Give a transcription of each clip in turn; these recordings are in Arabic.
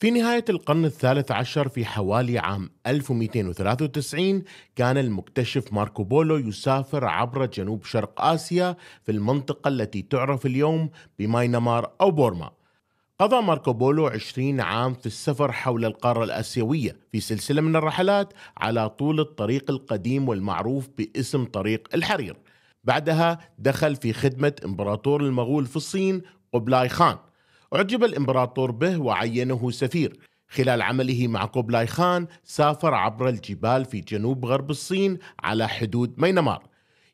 في نهاية القرن الثالث عشر في حوالي عام 1293 كان المكتشف ماركو بولو يسافر عبر جنوب شرق آسيا في المنطقة التي تعرف اليوم بماينمار أو بورما قضى ماركو بولو 20 عام في السفر حول القارة الآسيوية في سلسلة من الرحلات على طول الطريق القديم والمعروف باسم طريق الحرير بعدها دخل في خدمة إمبراطور المغول في الصين قبلاي خان أعجب الإمبراطور به وعينه سفير خلال عمله مع كوبلاي خان سافر عبر الجبال في جنوب غرب الصين على حدود مينمار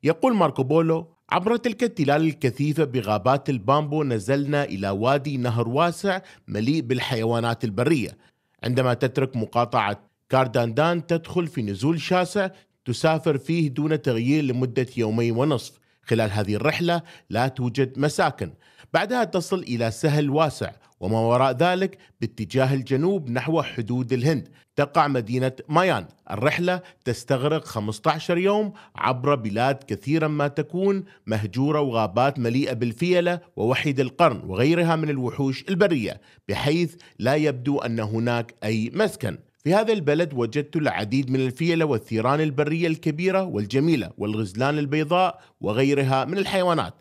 يقول ماركو بولو عبر تلك التلال الكثيفة بغابات البامبو نزلنا إلى وادي نهر واسع مليء بالحيوانات البرية عندما تترك مقاطعة كارداندان تدخل في نزول شاسع تسافر فيه دون تغيير لمدة يومين ونصف خلال هذه الرحلة لا توجد مساكن بعدها تصل إلى سهل واسع وما وراء ذلك باتجاه الجنوب نحو حدود الهند تقع مدينة مايان الرحلة تستغرق 15 يوم عبر بلاد كثيرا ما تكون مهجورة وغابات مليئة بالفيلة ووحيد القرن وغيرها من الوحوش البرية بحيث لا يبدو أن هناك أي مسكن في هذا البلد وجدت العديد من الفيلة والثيران البرية الكبيرة والجميلة والغزلان البيضاء وغيرها من الحيوانات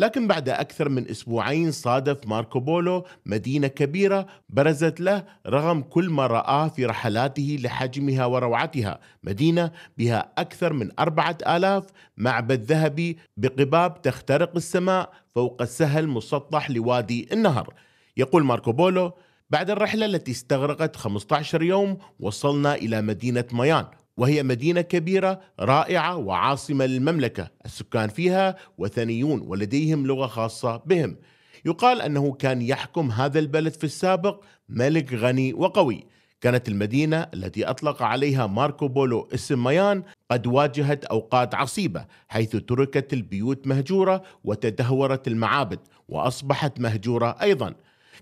لكن بعد أكثر من أسبوعين صادف ماركو بولو مدينة كبيرة برزت له رغم كل ما رآه في رحلاته لحجمها وروعتها مدينة بها أكثر من أربعة آلاف معبد ذهبي بقباب تخترق السماء فوق السهل مسطح لوادي النهر يقول ماركو بولو بعد الرحلة التي استغرقت 15 يوم وصلنا إلى مدينة ميان وهي مدينة كبيرة رائعة وعاصمة للمملكة السكان فيها وثنيون ولديهم لغة خاصة بهم يقال أنه كان يحكم هذا البلد في السابق ملك غني وقوي كانت المدينة التي أطلق عليها ماركو بولو اسم ميان قد واجهت أوقات عصيبة حيث تركت البيوت مهجورة وتدهورت المعابد وأصبحت مهجورة أيضاً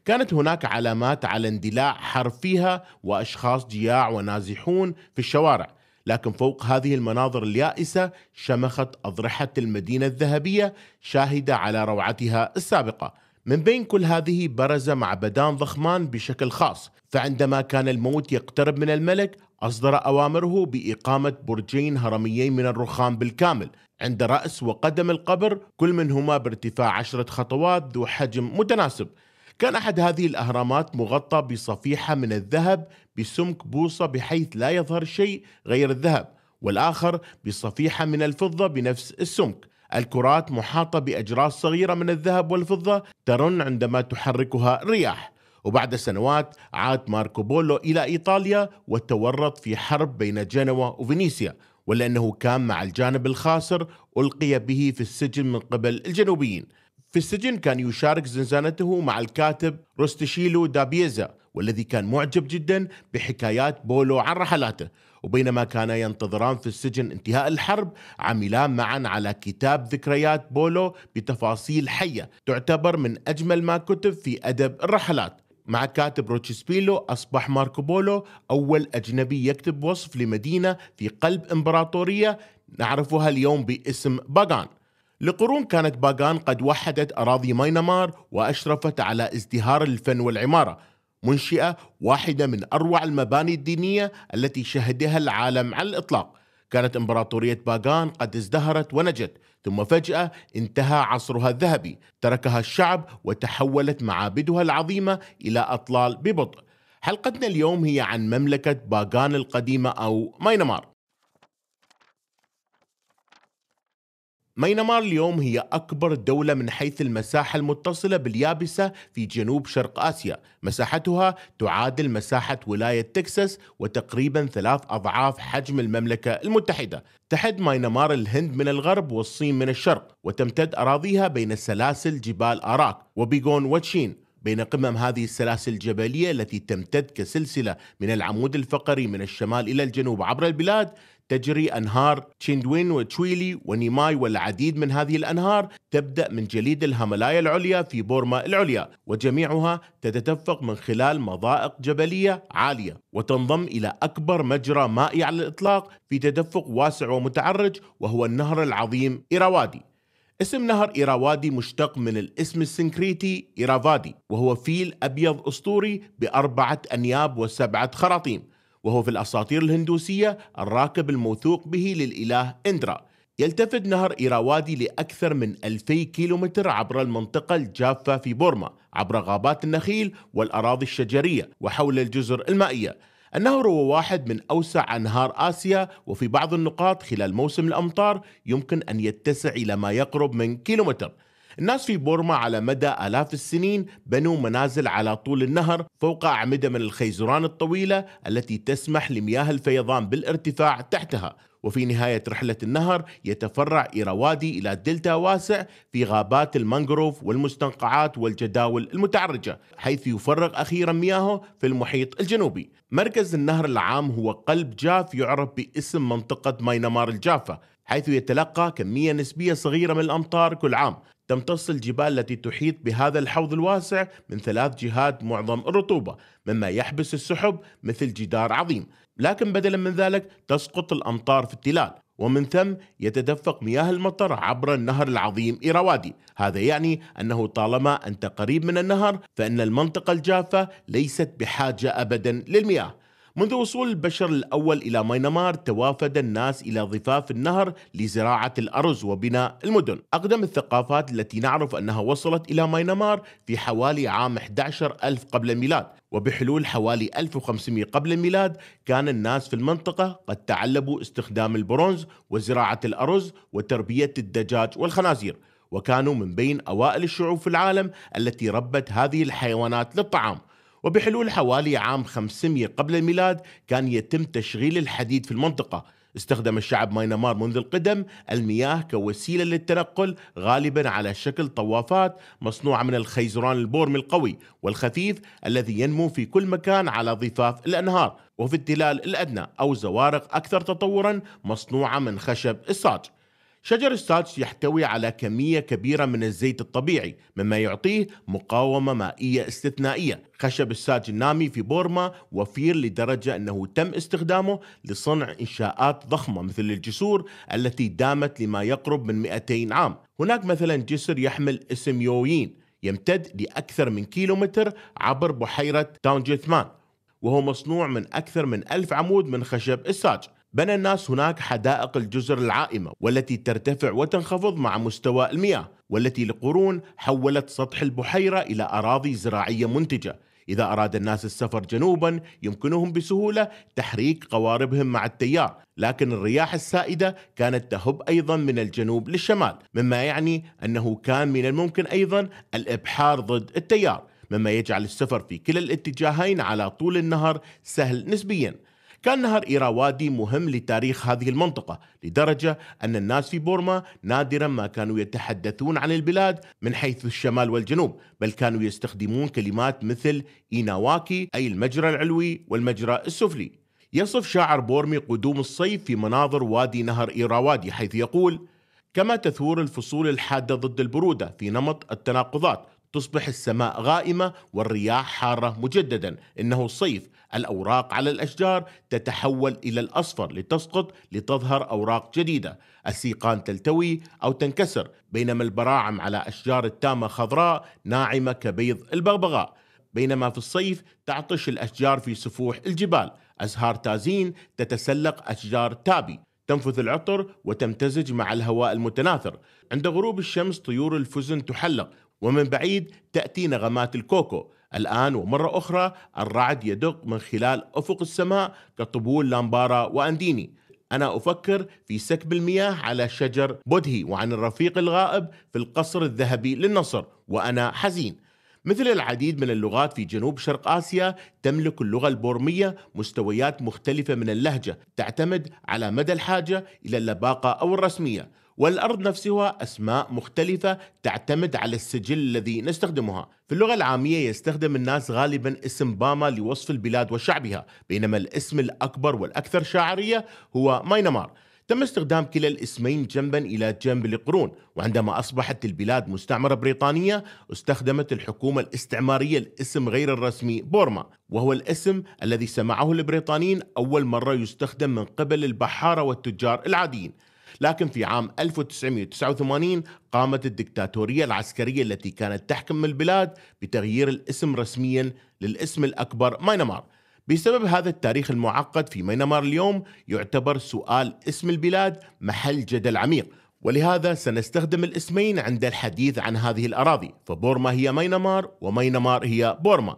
كانت هناك علامات على اندلاع حرب فيها واشخاص جياع ونازحون في الشوارع لكن فوق هذه المناظر اليائسة شمخت أضرحة المدينة الذهبية شاهدة على روعتها السابقة من بين كل هذه برز معبدان ضخمان بشكل خاص فعندما كان الموت يقترب من الملك أصدر أوامره بإقامة برجين هرميين من الرخام بالكامل عند رأس وقدم القبر كل منهما بارتفاع عشرة خطوات ذو حجم متناسب كان أحد هذه الأهرامات مغطى بصفيحة من الذهب بسمك بوصة بحيث لا يظهر شيء غير الذهب والآخر بصفيحة من الفضة بنفس السمك الكرات محاطة بأجراس صغيرة من الذهب والفضة ترن عندما تحركها الرياح وبعد سنوات عاد ماركو بولو إلى إيطاليا وتورط في حرب بين جنوة وفينيسيا ولأنه كان مع الجانب الخاسر ألقي به في السجن من قبل الجنوبيين في السجن كان يشارك زنزانته مع الكاتب روستشيلو دابيزا والذي كان معجب جدا بحكايات بولو عن رحلاته وبينما كانا ينتظران في السجن انتهاء الحرب عملا معا على كتاب ذكريات بولو بتفاصيل حية تعتبر من أجمل ما كتب في أدب الرحلات مع كاتب روتشسبيلو أصبح ماركو بولو أول أجنبي يكتب وصف لمدينة في قلب إمبراطورية نعرفها اليوم باسم باغان لقرون كانت باغان قد وحدت أراضي ماينمار وأشرفت على ازدهار الفن والعمارة منشئة واحدة من أروع المباني الدينية التي شهدها العالم على الإطلاق كانت إمبراطورية باغان قد ازدهرت ونجت ثم فجأة انتهى عصرها الذهبي تركها الشعب وتحولت معابدها العظيمة إلى أطلال ببطء حلقتنا اليوم هي عن مملكة باغان القديمة أو ماينمار ماينمار اليوم هي أكبر دولة من حيث المساحة المتصلة باليابسة في جنوب شرق آسيا مساحتها تعادل مساحة ولاية تكساس وتقريبا ثلاث أضعاف حجم المملكة المتحدة تحد ماينمار الهند من الغرب والصين من الشرق وتمتد أراضيها بين سلاسل جبال أراك وبيغون وتشين بين قمم هذه السلاسل الجبلية التي تمتد كسلسلة من العمود الفقري من الشمال إلى الجنوب عبر البلاد تجري أنهار تشيندوين وتشويلي ونيماي والعديد من هذه الأنهار تبدأ من جليد الهملايا العليا في بورما العليا وجميعها تتدفق من خلال مضائق جبلية عالية وتنضم إلى أكبر مجرى مائي على الإطلاق في تدفق واسع ومتعرج وهو النهر العظيم إيراوادي اسم نهر إيراوادي مشتق من الاسم السنكريتي إيرافادي وهو فيل أبيض أسطوري بأربعة أنياب وسبعة خراطيم وهو في الأساطير الهندوسية الراكب الموثوق به للإله إندرا يلتفت نهر إيراوادي لأكثر من 2000 كيلومتر عبر المنطقة الجافة في بورما عبر غابات النخيل والأراضي الشجرية وحول الجزر المائية النهر هو واحد من أوسع أنهار آسيا وفي بعض النقاط خلال موسم الأمطار يمكن أن يتسع إلى ما يقرب من كيلومتر الناس في بورما على مدى آلاف السنين بنوا منازل على طول النهر فوق أعمدة من الخيزران الطويلة التي تسمح لمياه الفيضان بالارتفاع تحتها وفي نهاية رحلة النهر يتفرع إيراوادي إلى دلتا واسع في غابات المانغروف والمستنقعات والجداول المتعرجة حيث يفرغ أخيرا مياهه في المحيط الجنوبي مركز النهر العام هو قلب جاف يعرف باسم منطقة ماينمار الجافة حيث يتلقى كمية نسبية صغيرة من الأمطار كل عام تمتص الجبال التي تحيط بهذا الحوض الواسع من ثلاث جهات معظم الرطوبة مما يحبس السحب مثل جدار عظيم لكن بدلا من ذلك تسقط الأمطار في التلال ومن ثم يتدفق مياه المطر عبر النهر العظيم إيراوادي هذا يعني أنه طالما أنت قريب من النهر فإن المنطقة الجافة ليست بحاجة أبدا للمياه منذ وصول البشر الأول إلى ماينمار توافد الناس إلى ضفاف النهر لزراعة الأرز وبناء المدن أقدم الثقافات التي نعرف أنها وصلت إلى ماينمار في حوالي عام 11 ألف قبل الميلاد وبحلول حوالي 1500 قبل الميلاد كان الناس في المنطقة قد تعلبوا استخدام البرونز وزراعة الأرز وتربية الدجاج والخنازير وكانوا من بين أوائل الشعوب في العالم التي ربت هذه الحيوانات للطعام وبحلول حوالي عام 500 قبل الميلاد كان يتم تشغيل الحديد في المنطقة استخدم الشعب ماينمار منذ القدم المياه كوسيلة للتنقل غالبا على شكل طوافات مصنوعة من الخيزران البورمي القوي والخفيف الذي ينمو في كل مكان على ضفاف الأنهار وفي التلال الأدنى أو زوارق أكثر تطورا مصنوعة من خشب الصاج شجر الساتش يحتوي على كمية كبيرة من الزيت الطبيعي مما يعطيه مقاومة مائية استثنائية خشب الساج النامي في بورما وفير لدرجة أنه تم استخدامه لصنع إنشاءات ضخمة مثل الجسور التي دامت لما يقرب من 200 عام هناك مثلا جسر يحمل اسم يوين يمتد لأكثر من كيلومتر عبر بحيرة تاونجيثمان وهو مصنوع من أكثر من ألف عمود من خشب الساج بنى الناس هناك حدائق الجزر العائمة والتي ترتفع وتنخفض مع مستوى المياه والتي لقرون حولت سطح البحيرة إلى أراضي زراعية منتجة إذا أراد الناس السفر جنوبا يمكنهم بسهولة تحريك قواربهم مع التيار لكن الرياح السائدة كانت تهب أيضا من الجنوب للشمال مما يعني أنه كان من الممكن أيضا الإبحار ضد التيار مما يجعل السفر في كلا الاتجاهين على طول النهر سهل نسبيا كان نهر إيراوادي مهم لتاريخ هذه المنطقة لدرجة أن الناس في بورما نادرا ما كانوا يتحدثون عن البلاد من حيث الشمال والجنوب بل كانوا يستخدمون كلمات مثل إيناواكي أي المجرى العلوي والمجرى السفلي يصف شاعر بورمي قدوم الصيف في مناظر وادي نهر إيراوادي حيث يقول كما تثور الفصول الحادة ضد البرودة في نمط التناقضات تصبح السماء غائمة والرياح حارة مجددا إنه الصيف الأوراق على الأشجار تتحول إلى الأصفر لتسقط لتظهر أوراق جديدة السيقان تلتوي أو تنكسر بينما البراعم على أشجار التامة خضراء ناعمة كبيض البغبغاء بينما في الصيف تعطش الأشجار في سفوح الجبال أزهار تازين تتسلق أشجار تابي تنفث العطر وتمتزج مع الهواء المتناثر عند غروب الشمس طيور الفزن تحلق ومن بعيد تأتي نغمات الكوكو الآن ومرة أخرى الرعد يدق من خلال أفق السماء كطبول لامبارا وأنديني أنا أفكر في سكب المياه على شجر بودهي وعن الرفيق الغائب في القصر الذهبي للنصر وأنا حزين مثل العديد من اللغات في جنوب شرق آسيا تملك اللغة البورمية مستويات مختلفة من اللهجة تعتمد على مدى الحاجة إلى اللباقة أو الرسمية والأرض نفسها أسماء مختلفة تعتمد على السجل الذي نستخدمها في اللغة العامية يستخدم الناس غالبا اسم باما لوصف البلاد وشعبها بينما الاسم الأكبر والأكثر شاعرية هو ماينمار تم استخدام كلا الاسمين جنبا الى جنب لقرون، وعندما اصبحت البلاد مستعمره بريطانيه، استخدمت الحكومه الاستعماريه الاسم غير الرسمي بورما، وهو الاسم الذي سمعه البريطانيين اول مره يستخدم من قبل البحاره والتجار العاديين، لكن في عام 1989 قامت الدكتاتورية العسكرية التي كانت تحكم البلاد بتغيير الاسم رسميا للاسم الأكبر ماينمار بسبب هذا التاريخ المعقد في ماينمار اليوم يعتبر سؤال اسم البلاد محل جدل عميق ولهذا سنستخدم الاسمين عند الحديث عن هذه الأراضي فبورما هي ماينمار وماينمار هي بورما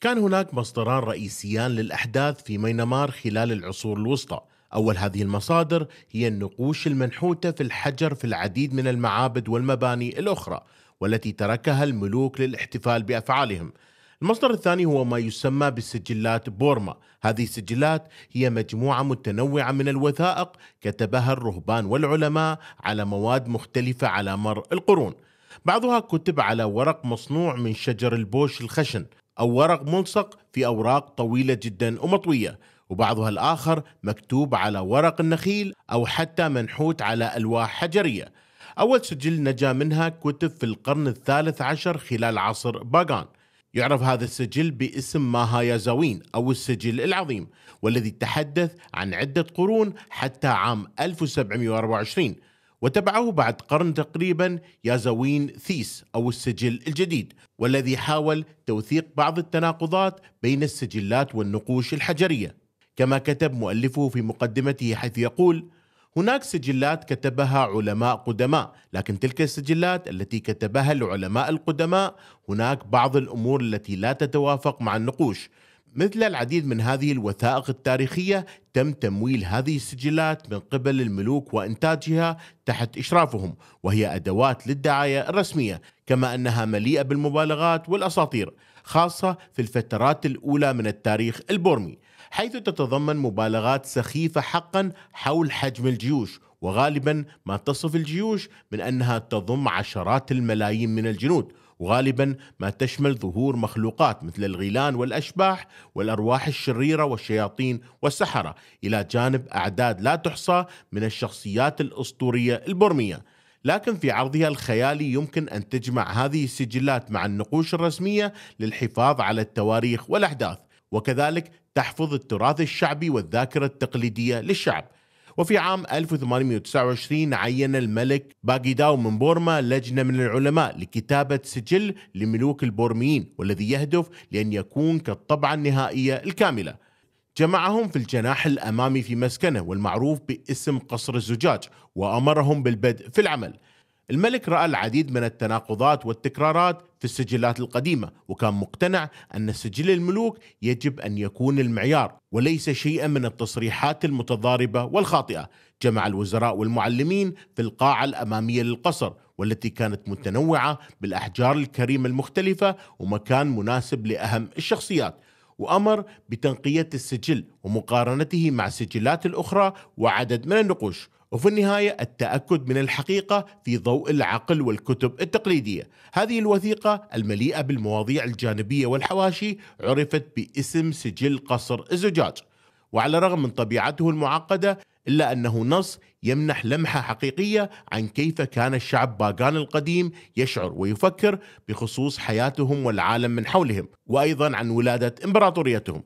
كان هناك مصدران رئيسيان للأحداث في مينمار خلال العصور الوسطى أول هذه المصادر هي النقوش المنحوتة في الحجر في العديد من المعابد والمباني الأخرى والتي تركها الملوك للاحتفال بأفعالهم المصدر الثاني هو ما يسمى بسجلات بورما هذه السجلات هي مجموعة متنوعة من الوثائق كتبها الرهبان والعلماء على مواد مختلفة على مر القرون بعضها كتب على ورق مصنوع من شجر البوش الخشن أو ورق ملصق في أوراق طويلة جدا ومطوية وبعضها الآخر مكتوب على ورق النخيل أو حتى منحوت على ألواح حجرية أول سجل نجا منها كتب في القرن الثالث عشر خلال عصر باغان يعرف هذا السجل باسم زاوين أو السجل العظيم والذي تحدث عن عدة قرون حتى عام 1724 وتبعه بعد قرن تقريبا يازوين ثيس أو السجل الجديد والذي حاول توثيق بعض التناقضات بين السجلات والنقوش الحجرية كما كتب مؤلفه في مقدمته حيث يقول هناك سجلات كتبها علماء قدماء لكن تلك السجلات التي كتبها العلماء القدماء هناك بعض الأمور التي لا تتوافق مع النقوش مثل العديد من هذه الوثائق التاريخية تم تمويل هذه السجلات من قبل الملوك وإنتاجها تحت إشرافهم وهي أدوات للدعاية الرسمية كما أنها مليئة بالمبالغات والأساطير خاصة في الفترات الأولى من التاريخ البورمي حيث تتضمن مبالغات سخيفة حقا حول حجم الجيوش وغالبا ما تصف الجيوش من أنها تضم عشرات الملايين من الجنود وغالبا ما تشمل ظهور مخلوقات مثل الغيلان والأشباح والأرواح الشريرة والشياطين والسحرة إلى جانب أعداد لا تحصى من الشخصيات الأسطورية البرمية لكن في عرضها الخيالي يمكن أن تجمع هذه السجلات مع النقوش الرسمية للحفاظ على التواريخ والأحداث وكذلك تحفظ التراث الشعبي والذاكرة التقليدية للشعب وفي عام 1829 عين الملك باغيداو من بورما لجنة من العلماء لكتابة سجل لملوك البورميين والذي يهدف لأن يكون كالطبعة النهائية الكاملة جمعهم في الجناح الأمامي في مسكنه والمعروف باسم قصر الزجاج وأمرهم بالبدء في العمل الملك رأى العديد من التناقضات والتكرارات في السجلات القديمة وكان مقتنع أن سجل الملوك يجب أن يكون المعيار وليس شيئا من التصريحات المتضاربة والخاطئة جمع الوزراء والمعلمين في القاعة الأمامية للقصر والتي كانت متنوعة بالأحجار الكريمة المختلفة ومكان مناسب لأهم الشخصيات وأمر بتنقية السجل ومقارنته مع السجلات الأخرى وعدد من النقوش وفي النهاية التأكد من الحقيقة في ضوء العقل والكتب التقليدية هذه الوثيقة المليئة بالمواضيع الجانبية والحواشي عرفت باسم سجل قصر الزجاج وعلى الرغم من طبيعته المعقدة إلا أنه نص يمنح لمحة حقيقية عن كيف كان الشعب باغان القديم يشعر ويفكر بخصوص حياتهم والعالم من حولهم وأيضا عن ولادة إمبراطوريتهم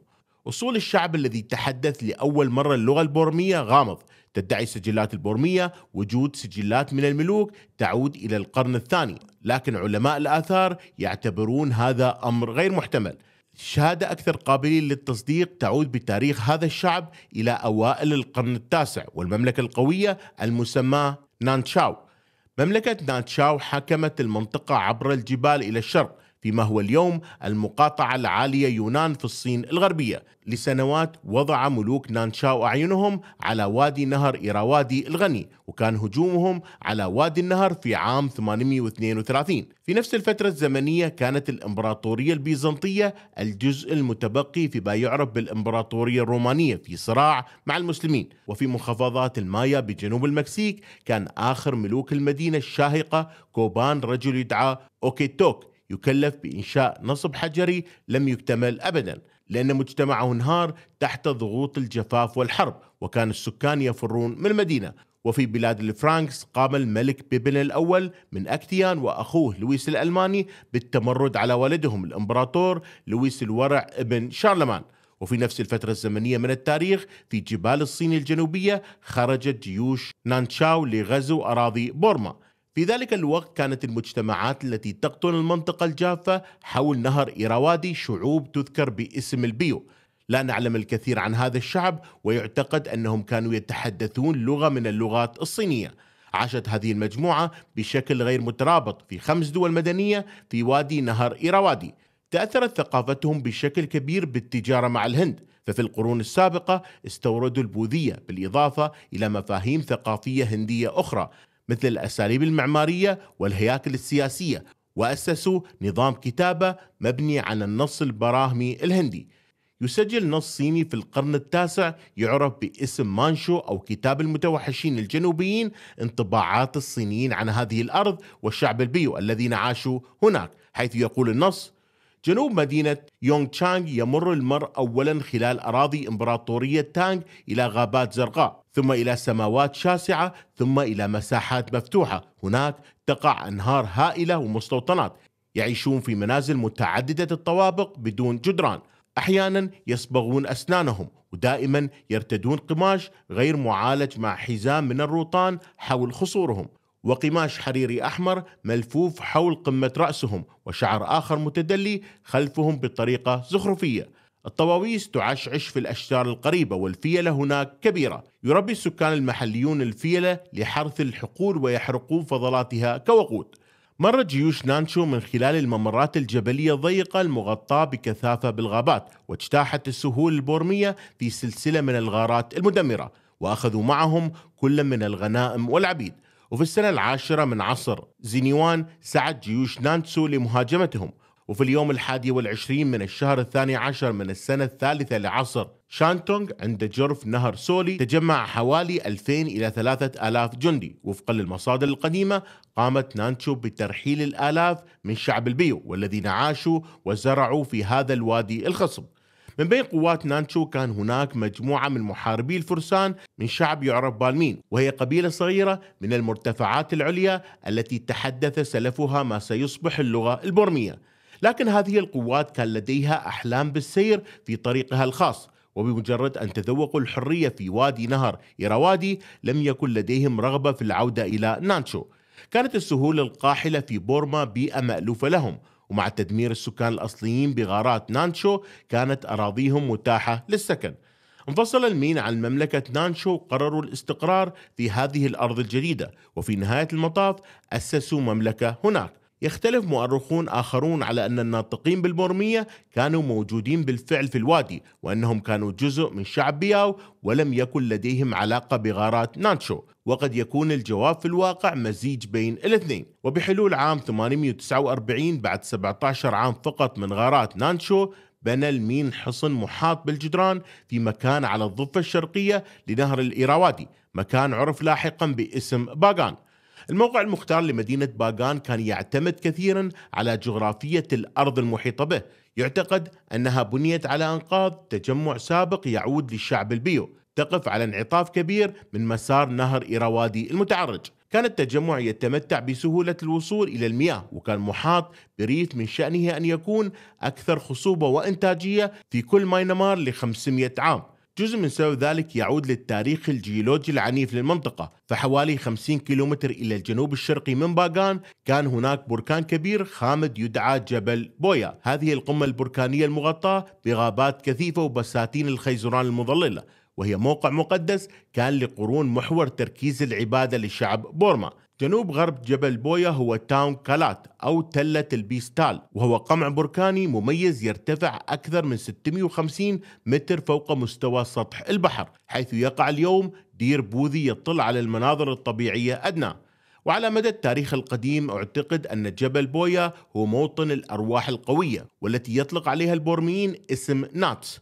أصول الشعب الذي تحدث لأول مرة اللغة البورمية غامض تدعي السجلات البورمية وجود سجلات من الملوك تعود إلى القرن الثاني لكن علماء الآثار يعتبرون هذا أمر غير محتمل شهادة أكثر قابلين للتصديق تعود بتاريخ هذا الشعب إلى أوائل القرن التاسع والمملكة القوية المسمى نانتشاو مملكة نانتشاو حكمت المنطقة عبر الجبال إلى الشرق فيما هو اليوم المقاطعة العالية يونان في الصين الغربية لسنوات وضع ملوك نانشاو أعينهم على وادي نهر إيراوادي الغني وكان هجومهم على وادي النهر في عام 832 في نفس الفترة الزمنية كانت الإمبراطورية البيزنطية الجزء المتبقي في ما يعرف بالإمبراطورية الرومانية في صراع مع المسلمين وفي منخفضات المايا بجنوب المكسيك كان آخر ملوك المدينة الشاهقة كوبان رجل يدعى أوكيتوك يكلف بإنشاء نصب حجري لم يكتمل أبدا لأن مجتمعه انهار تحت ضغوط الجفاف والحرب وكان السكان يفرون من المدينة وفي بلاد الفرانكس قام الملك بيبن الأول من أكتيان وأخوه لويس الألماني بالتمرد على والدهم الإمبراطور لويس الورع ابن شارلمان وفي نفس الفترة الزمنية من التاريخ في جبال الصين الجنوبية خرجت جيوش نانشاو لغزو أراضي بورما في ذلك الوقت كانت المجتمعات التي تقطن المنطقة الجافة حول نهر إيراوادي شعوب تذكر باسم البيو لا نعلم الكثير عن هذا الشعب ويعتقد أنهم كانوا يتحدثون لغة من اللغات الصينية عاشت هذه المجموعة بشكل غير مترابط في خمس دول مدنية في وادي نهر إيراوادي تأثرت ثقافتهم بشكل كبير بالتجارة مع الهند ففي القرون السابقة استوردوا البوذية بالإضافة إلى مفاهيم ثقافية هندية أخرى مثل الأساليب المعمارية والهياكل السياسية وأسسوا نظام كتابة مبني على النص البراهمي الهندي يسجل نص صيني في القرن التاسع يعرف باسم مانشو أو كتاب المتوحشين الجنوبيين انطباعات الصينيين عن هذه الأرض والشعب البيو الذين عاشوا هناك حيث يقول النص جنوب مدينة يونغ تشانغ يمر المر أولا خلال أراضي إمبراطورية تانغ إلى غابات زرقاء ثم إلى سماوات شاسعة ثم إلى مساحات مفتوحة هناك تقع أنهار هائلة ومستوطنات يعيشون في منازل متعددة الطوابق بدون جدران أحيانا يصبغون أسنانهم ودائما يرتدون قماش غير معالج مع حزام من الروطان حول خصورهم وقماش حريري أحمر ملفوف حول قمة رأسهم وشعر آخر متدلي خلفهم بطريقة زخرفية الطواويس تعشعش في الأشجار القريبة والفيلة هناك كبيرة يربي السكان المحليون الفيلة لحرث الحقول ويحرقون فضلاتها كوقود مرت جيوش نانشو من خلال الممرات الجبلية الضيقة المغطاة بكثافة بالغابات واجتاحت السهول البورمية في سلسلة من الغارات المدمرة وأخذوا معهم كل من الغنائم والعبيد وفي السنة العاشرة من عصر زينيوان سعت جيوش نانتسو لمهاجمتهم وفي اليوم الحادي والعشرين من الشهر الثاني عشر من السنة الثالثة لعصر شانتونغ عند جرف نهر سولي تجمع حوالي 2000 إلى 3000 جندي وفقا للمصادر القديمة قامت نانتشو بترحيل الآلاف من شعب البيو والذين عاشوا وزرعوا في هذا الوادي الخصب من بين قوات نانشو كان هناك مجموعة من محاربي الفرسان من شعب يعرف بالمين وهي قبيلة صغيرة من المرتفعات العليا التي تحدث سلفها ما سيصبح اللغة البرمية لكن هذه القوات كان لديها أحلام بالسير في طريقها الخاص وبمجرد أن تذوقوا الحرية في وادي نهر إيراوادي لم يكن لديهم رغبة في العودة إلى نانشو كانت السهول القاحلة في بورما بيئة مألوفة لهم ومع تدمير السكان الأصليين بغارات نانشو كانت أراضيهم متاحة للسكن انفصل المين عن مملكة نانشو قرروا الاستقرار في هذه الأرض الجديدة وفي نهاية المطاف أسسوا مملكة هناك يختلف مؤرخون آخرون على أن الناطقين بالبرمية كانوا موجودين بالفعل في الوادي وأنهم كانوا جزء من شعب بياو ولم يكن لديهم علاقة بغارات نانشو وقد يكون الجواب في الواقع مزيج بين الاثنين وبحلول عام 849 بعد 17 عام فقط من غارات نانشو بنى المين حصن محاط بالجدران في مكان على الضفة الشرقية لنهر الإيراوادي مكان عرف لاحقا باسم باغان الموقع المختار لمدينة باغان كان يعتمد كثيرا على جغرافية الأرض المحيطة به يعتقد أنها بنيت على أنقاض تجمع سابق يعود للشعب البيو تقف على انعطاف كبير من مسار نهر إيراوادي المتعرج كان التجمع يتمتع بسهولة الوصول إلى المياه وكان محاط بريف من شأنه أن يكون أكثر خصوبة وإنتاجية في كل ماينمار لخمسمائة 500 عام جزء من سبب ذلك يعود للتاريخ الجيولوجي العنيف للمنطقة فحوالي 50 كيلومتر إلى الجنوب الشرقي من باغان كان هناك بركان كبير خامد يدعى جبل بويا هذه القمة البركانية المغطاة بغابات كثيفة وبساتين الخيزران المظللة وهي موقع مقدس كان لقرون محور تركيز العبادة لشعب بورما جنوب غرب جبل بويا هو تاون كالات أو تلة البيستال وهو قمع بركاني مميز يرتفع أكثر من 650 متر فوق مستوى سطح البحر حيث يقع اليوم دير بوذي يطل على المناظر الطبيعية أدنى وعلى مدى التاريخ القديم اعتقد أن جبل بويا هو موطن الأرواح القوية والتي يطلق عليها البورميين اسم ناتس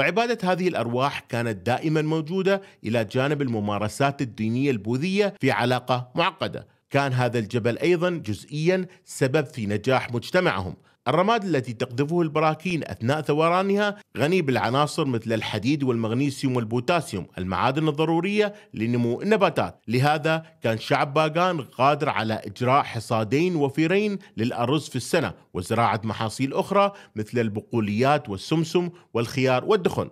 وعبادة هذه الأرواح كانت دائما موجودة إلى جانب الممارسات الدينية البوذية في علاقة معقدة كان هذا الجبل أيضا جزئيا سبب في نجاح مجتمعهم الرماد التي تقذفه البراكين أثناء ثورانها غني بالعناصر مثل الحديد والمغنيسيوم والبوتاسيوم المعادن الضرورية لنمو النباتات لهذا كان شعب باغان قادر على إجراء حصادين وفيرين للأرز في السنة وزراعة محاصيل أخرى مثل البقوليات والسمسم والخيار والدخن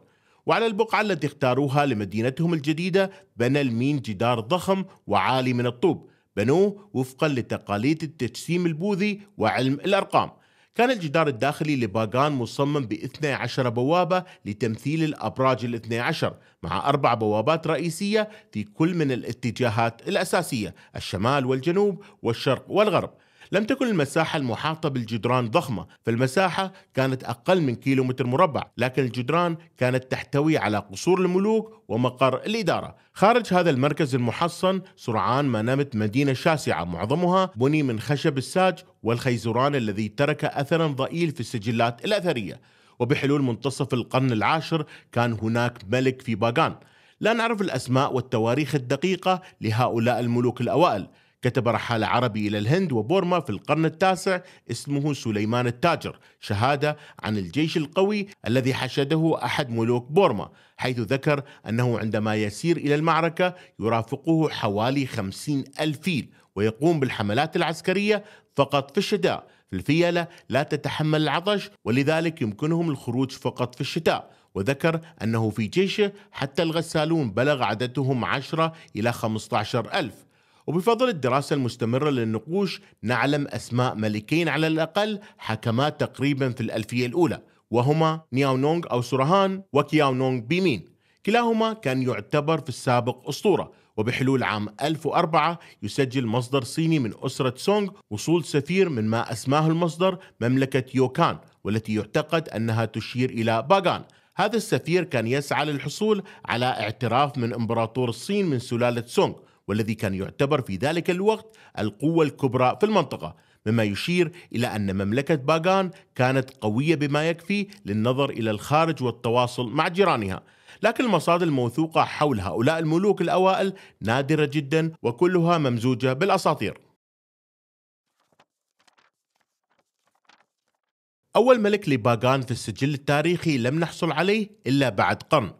وعلى البقعة التي اختاروها لمدينتهم الجديدة بنى المين جدار ضخم وعالي من الطوب بنوه وفقا لتقاليد التجسيم البوذي وعلم الأرقام كان الجدار الداخلي لباغان مصمم ب 12 بوابة لتمثيل الأبراج ال 12 مع أربع بوابات رئيسية في كل من الاتجاهات الأساسية الشمال والجنوب والشرق والغرب لم تكن المساحة المحاطة بالجدران ضخمة فالمساحة كانت أقل من كيلو متر مربع لكن الجدران كانت تحتوي على قصور الملوك ومقر الإدارة خارج هذا المركز المحصن سرعان ما نمت مدينة شاسعة معظمها بني من خشب الساج والخيزران الذي ترك أثرا ضئيل في السجلات الأثرية وبحلول منتصف القرن العاشر كان هناك ملك في باغان لا نعرف الأسماء والتواريخ الدقيقة لهؤلاء الملوك الأوائل كتب رحالة عربي إلى الهند وبورما في القرن التاسع اسمه سليمان التاجر شهادة عن الجيش القوي الذي حشده أحد ملوك بورما حيث ذكر أنه عندما يسير إلى المعركة يرافقه حوالي خمسين ألف فيل ويقوم بالحملات العسكرية فقط في الشتاء في الفيلة لا تتحمل العطش ولذلك يمكنهم الخروج فقط في الشتاء وذكر أنه في جيشه حتى الغسالون بلغ عددهم 10 إلى 15 ألف وبفضل الدراسة المستمرة للنقوش نعلم أسماء ملكين على الأقل حكما تقريبا في الألفية الأولى وهما نياو نونغ أو سرهان وكياو نونغ بيمين كلاهما كان يعتبر في السابق أسطورة وبحلول عام 1004 يسجل مصدر صيني من أسرة سونغ وصول سفير من ما أسماه المصدر مملكة يوكان والتي يعتقد أنها تشير إلى باغان هذا السفير كان يسعى للحصول على اعتراف من امبراطور الصين من سلالة سونغ والذي كان يعتبر في ذلك الوقت القوة الكبرى في المنطقة مما يشير إلى أن مملكة باغان كانت قوية بما يكفي للنظر إلى الخارج والتواصل مع جيرانها لكن المصادر الموثوقة حول هؤلاء الملوك الأوائل نادرة جدا وكلها ممزوجة بالأساطير أول ملك لباغان في السجل التاريخي لم نحصل عليه إلا بعد قرن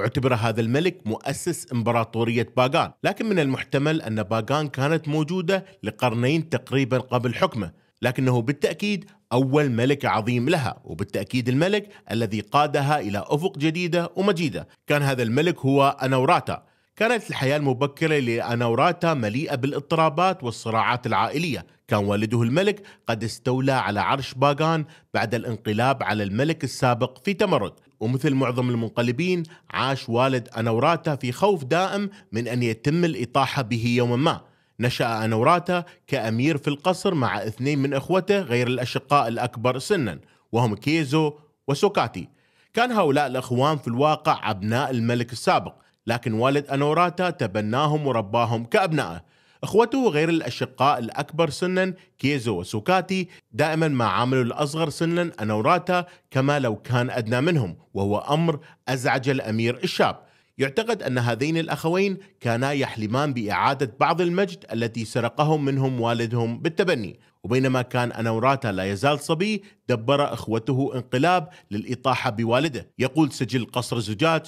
اعتبر هذا الملك مؤسس إمبراطورية باغان لكن من المحتمل أن باغان كانت موجودة لقرنين تقريبا قبل حكمه لكنه بالتأكيد أول ملك عظيم لها وبالتأكيد الملك الذي قادها إلى أفق جديدة ومجيدة كان هذا الملك هو أنوراتا كانت الحياة المبكرة لأناوراتا مليئة بالاضطرابات والصراعات العائلية كان والده الملك قد استولى على عرش باغان بعد الانقلاب على الملك السابق في تمرد ومثل معظم المنقلبين عاش والد أنوراتا في خوف دائم من أن يتم الإطاحة به يوما ما نشأ أنوراتا كأمير في القصر مع اثنين من إخوته غير الأشقاء الأكبر سنا وهم كيزو وسوكاتي كان هؤلاء الأخوان في الواقع أبناء الملك السابق لكن والد أنوراتا تبناهم ورباهم كأبنائه اخوته غير الاشقاء الاكبر سنا كيزو وسوكاتي دائما ما عاملوا الاصغر سنا انوراتا كما لو كان ادنى منهم وهو امر ازعج الامير الشاب يعتقد ان هذين الاخوين كانا يحلمان باعاده بعض المجد التي سرقهم منهم والدهم بالتبني وبينما كان انوراتا لا يزال صبي دبر اخوته انقلاب للاطاحه بوالده يقول سجل قصر زجاج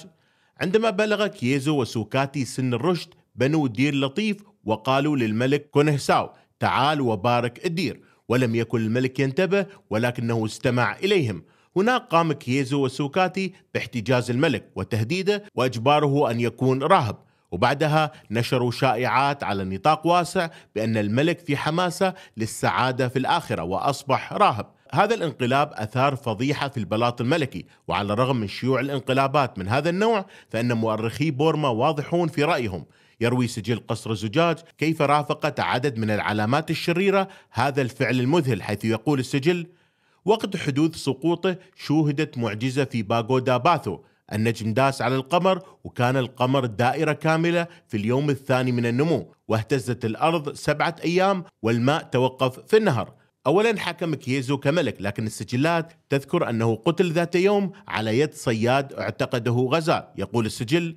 عندما بلغ كييزو وسوكاتي سن الرشد بنوا دير لطيف وقالوا للملك كونهساو تعال وبارك الدير ولم يكن الملك ينتبه ولكنه استمع إليهم هناك قام كييزو وسوكاتي باحتجاز الملك وتهديده وإجباره أن يكون راهب وبعدها نشروا شائعات على نطاق واسع بأن الملك في حماسة للسعادة في الآخرة وأصبح راهب هذا الانقلاب أثار فضيحة في البلاط الملكي وعلى الرغم من شيوع الانقلابات من هذا النوع فإن مؤرخي بورما واضحون في رأيهم يروي سجل قصر الزجاج كيف رافقت عدد من العلامات الشريرة هذا الفعل المذهل حيث يقول السجل وقت حدوث سقوطه شوهدت معجزة في باغودا باثو النجم داس على القمر وكان القمر دائرة كاملة في اليوم الثاني من النمو واهتزت الأرض سبعة أيام والماء توقف في النهر أولا حكم كييزو كملك لكن السجلات تذكر أنه قتل ذات يوم على يد صياد اعتقده غزال يقول السجل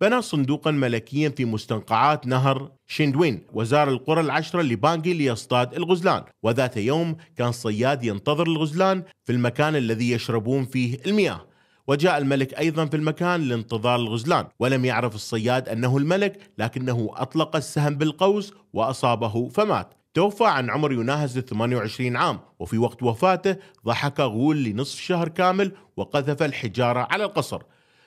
بنى صندوقا ملكيا في مستنقعات نهر شندوين وزار القرى العشرة لبانجي ليصطاد الغزلان وذات يوم كان صياد ينتظر الغزلان في المكان الذي يشربون فيه المياه وجاء الملك أيضا في المكان لانتظار الغزلان ولم يعرف الصياد أنه الملك لكنه أطلق السهم بالقوس وأصابه فمات توفى عن عمر يناهز ال 28 عام وفي وقت وفاته ضحك غول لنصف شهر كامل وقذف الحجارة على القصر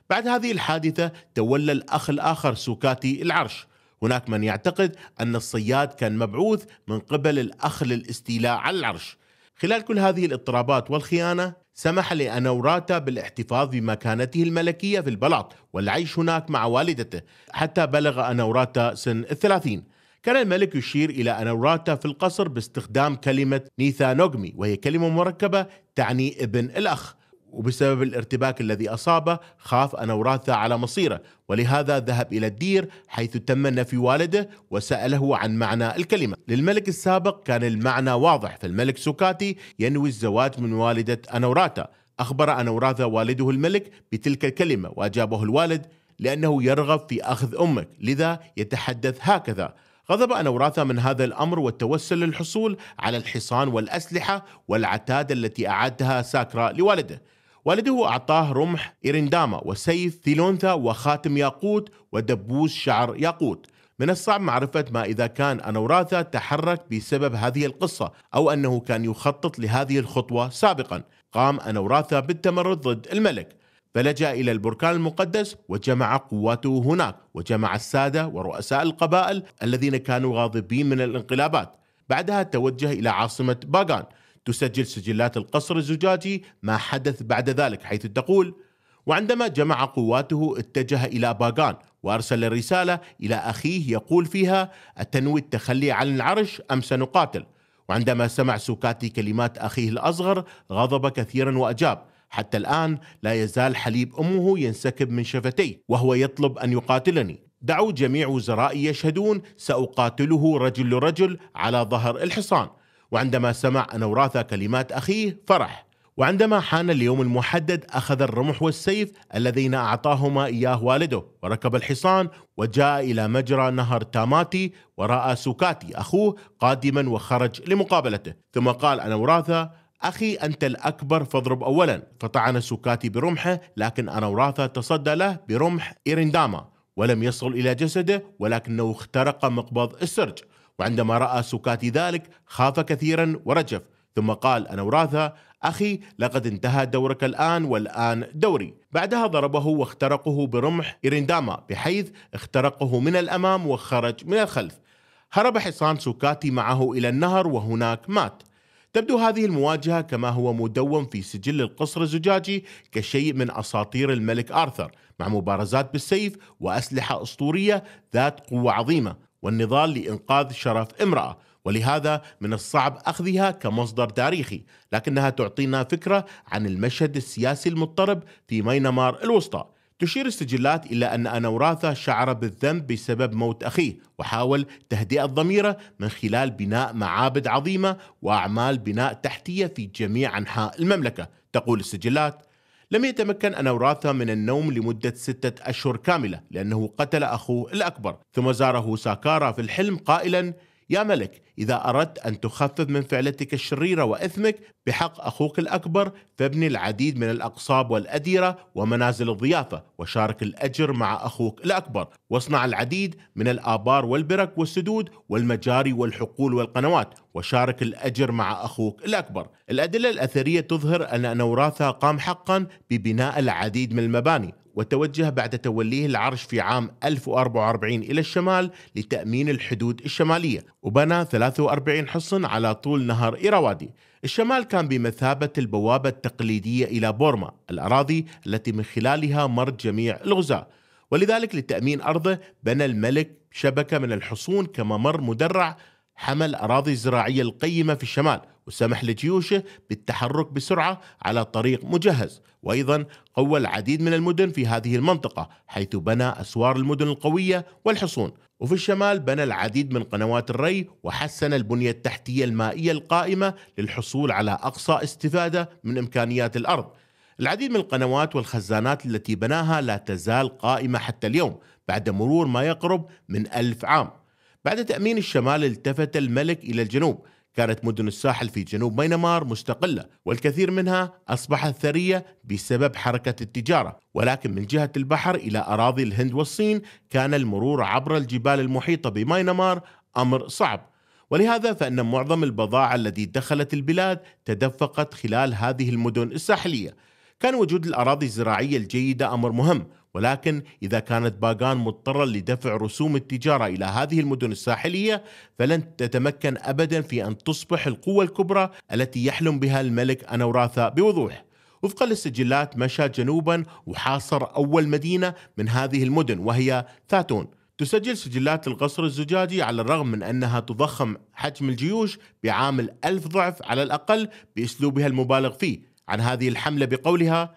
بعد هذه الحادثة تولى الأخ الآخر سوكاتي العرش هناك من يعتقد أن الصياد كان مبعوث من قبل الأخ للاستيلاء على العرش خلال كل هذه الاضطرابات والخيانة سمح لأنوراتا بالاحتفاظ بمكانته الملكية في البلاط والعيش هناك مع والدته حتى بلغ أنوراتا سن الثلاثين كان الملك يشير إلى أنوراتا في القصر باستخدام كلمة نيثانوغمي وهي كلمة مركبة تعني ابن الأخ وبسبب الارتباك الذي أصابه خاف أنوراثا على مصيره ولهذا ذهب إلى الدير حيث تم نفي والده وسأله عن معنى الكلمة للملك السابق كان المعنى واضح فالملك سوكاتي ينوي الزواج من والدة أنوراتا أخبر أنوراثا والده الملك بتلك الكلمة وأجابه الوالد لأنه يرغب في أخذ أمك لذا يتحدث هكذا غضب أنوراثا من هذا الأمر والتوسل للحصول على الحصان والأسلحة والعتاد التي أعدها ساكرا لوالده والده أعطاه رمح إرنداما وسيف ثيلونثا وخاتم ياقوت ودبوس شعر ياقوت من الصعب معرفة ما إذا كان أنوراثا تحرك بسبب هذه القصة أو أنه كان يخطط لهذه الخطوة سابقا قام أنوراثا بالتمرد ضد الملك فلجأ إلى البركان المقدس وجمع قواته هناك وجمع السادة ورؤساء القبائل الذين كانوا غاضبين من الانقلابات بعدها توجه إلى عاصمة باغان تسجل سجلات القصر الزجاجي ما حدث بعد ذلك حيث تقول وعندما جمع قواته اتجه إلى باغان وأرسل رسالة إلى أخيه يقول فيها أتنوي التخلي عن العرش أم سنقاتل وعندما سمع سوكاتي كلمات أخيه الأصغر غضب كثيرا وأجاب حتى الآن لا يزال حليب أمه ينسكب من شفتيه وهو يطلب أن يقاتلني دعوا جميع وزرائي يشهدون سأقاتله رجل رجل على ظهر الحصان وعندما سمع أنوراث كلمات أخيه فرح وعندما حان اليوم المحدد أخذ الرمح والسيف اللذين أعطاهما إياه والده وركب الحصان وجاء إلى مجرى نهر تاماتي ورأى سوكاتي أخوه قادما وخرج لمقابلته ثم قال أنوراثا أخي أنت الأكبر فاضرب أولا فطعن سكاتي برمحه لكن أنوراثا تصدى له برمح إيرنداما ولم يصل إلى جسده ولكنه اخترق مقبض السرج وعندما رأى سكاتي ذلك خاف كثيرا ورجف ثم قال أنوراثا أخي لقد انتهى دورك الآن والآن دوري بعدها ضربه واخترقه برمح إيرنداما بحيث اخترقه من الأمام وخرج من الخلف هرب حصان سوكاتي معه إلى النهر وهناك مات تبدو هذه المواجهة كما هو مدون في سجل القصر الزجاجي كشيء من أساطير الملك آرثر مع مبارزات بالسيف وأسلحة أسطورية ذات قوة عظيمة والنضال لإنقاذ شرف امرأة ولهذا من الصعب اخذها كمصدر تاريخي، لكنها تعطينا فكره عن المشهد السياسي المضطرب في ميانمار الوسطى، تشير السجلات إلى أن أنوراثا شعر بالذنب بسبب موت أخيه وحاول تهدئة ضميره من خلال بناء معابد عظيمة وأعمال بناء تحتية في جميع أنحاء المملكة تقول السجلات لم يتمكن أنوراثا من النوم لمدة ستة أشهر كاملة لأنه قتل أخوه الأكبر ثم زاره ساكارا في الحلم قائلا يا ملك إذا أردت أن تخفف من فعلتك الشريرة وإثمك بحق أخوك الأكبر فابني العديد من الأقصاب والأديرة ومنازل الضيافة وشارك الأجر مع أخوك الأكبر واصنع العديد من الآبار والبرك والسدود والمجاري والحقول والقنوات وشارك الأجر مع أخوك الأكبر الأدلة الأثرية تظهر أن نوراثا قام حقا ببناء العديد من المباني وتوجه بعد توليه العرش في عام 1044 إلى الشمال لتأمين الحدود الشمالية وبنى 43 حصن على طول نهر إيراوادي الشمال كان بمثابة البوابة التقليدية إلى بورما الأراضي التي من خلالها مر جميع الغزاة ولذلك لتأمين أرضه بنى الملك شبكة من الحصون كممر مدرع حمل أراضي زراعية القيمة في الشمال وسمح لجيوشه بالتحرك بسرعة على طريق مجهز وأيضا قوى العديد من المدن في هذه المنطقة حيث بنى أسوار المدن القوية والحصون وفي الشمال بنى العديد من قنوات الري وحسن البنية التحتية المائية القائمة للحصول على أقصى استفادة من إمكانيات الأرض العديد من القنوات والخزانات التي بناها لا تزال قائمة حتى اليوم بعد مرور ما يقرب من ألف عام بعد تأمين الشمال التفت الملك إلى الجنوب كانت مدن الساحل في جنوب ميانمار مستقلة والكثير منها أصبحت ثرية بسبب حركة التجارة ولكن من جهة البحر إلى أراضي الهند والصين كان المرور عبر الجبال المحيطة بميانمار أمر صعب ولهذا فإن معظم البضاعة التي دخلت البلاد تدفقت خلال هذه المدن الساحلية كان وجود الأراضي الزراعية الجيدة أمر مهم ولكن إذا كانت باغان مضطرة لدفع رسوم التجارة إلى هذه المدن الساحلية فلن تتمكن أبدا في أن تصبح القوة الكبرى التي يحلم بها الملك أنوراثا بوضوح وفقا للسجلات مشى جنوبا وحاصر أول مدينة من هذه المدن وهي ثاتون تسجل سجلات القصر الزجاجي على الرغم من أنها تضخم حجم الجيوش بعامل ألف ضعف على الأقل بأسلوبها المبالغ فيه عن هذه الحملة بقولها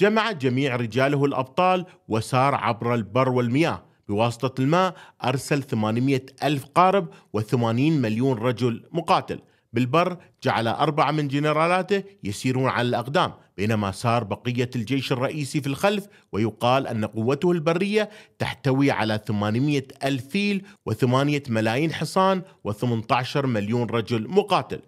جمع جميع رجاله الأبطال وسار عبر البر والمياه بواسطة الماء أرسل 800 ألف قارب و80 مليون رجل مقاتل بالبر جعل أربعة من جنرالاته يسيرون على الأقدام بينما سار بقية الجيش الرئيسي في الخلف ويقال أن قوته البرية تحتوي على 800 ألف فيل و8 ملايين حصان و18 مليون رجل مقاتل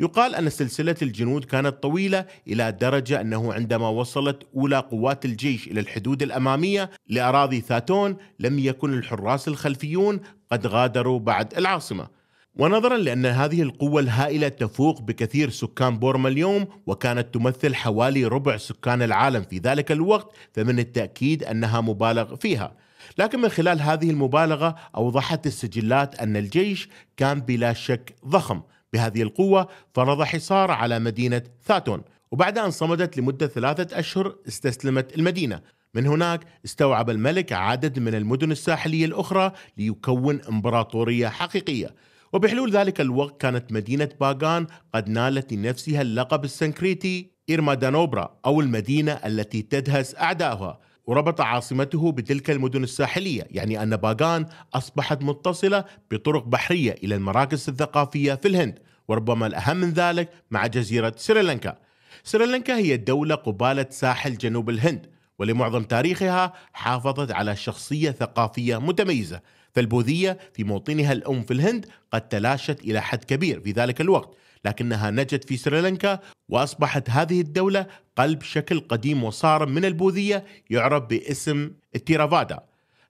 يقال أن سلسلة الجنود كانت طويلة إلى درجة أنه عندما وصلت أولى قوات الجيش إلى الحدود الأمامية لأراضي ثاتون لم يكن الحراس الخلفيون قد غادروا بعد العاصمة ونظرا لأن هذه القوة الهائلة تفوق بكثير سكان بورما اليوم وكانت تمثل حوالي ربع سكان العالم في ذلك الوقت فمن التأكيد أنها مبالغ فيها لكن من خلال هذه المبالغة أوضحت السجلات أن الجيش كان بلا شك ضخم بهذه القوة فرض حصار على مدينة ثاتون وبعد أن صمدت لمدة ثلاثة أشهر استسلمت المدينة من هناك استوعب الملك عدد من المدن الساحلية الأخرى ليكون إمبراطورية حقيقية وبحلول ذلك الوقت كانت مدينة باغان قد نالت لنفسها اللقب السنكريتي إيرمادانوبرا أو المدينة التي تدهس أعدائها وربط عاصمته بتلك المدن الساحلية يعني أن باغان أصبحت متصلة بطرق بحرية إلى المراكز الثقافية في الهند وربما الأهم من ذلك مع جزيرة سريلانكا سريلانكا هي دولة قبالة ساحل جنوب الهند ولمعظم تاريخها حافظت على شخصية ثقافية متميزة فالبوذية في موطنها الأم في الهند قد تلاشت إلى حد كبير في ذلك الوقت لكنها نجت في سريلانكا وأصبحت هذه الدولة قلب شكل قديم وصارم من البوذية يعرف باسم التيرافادا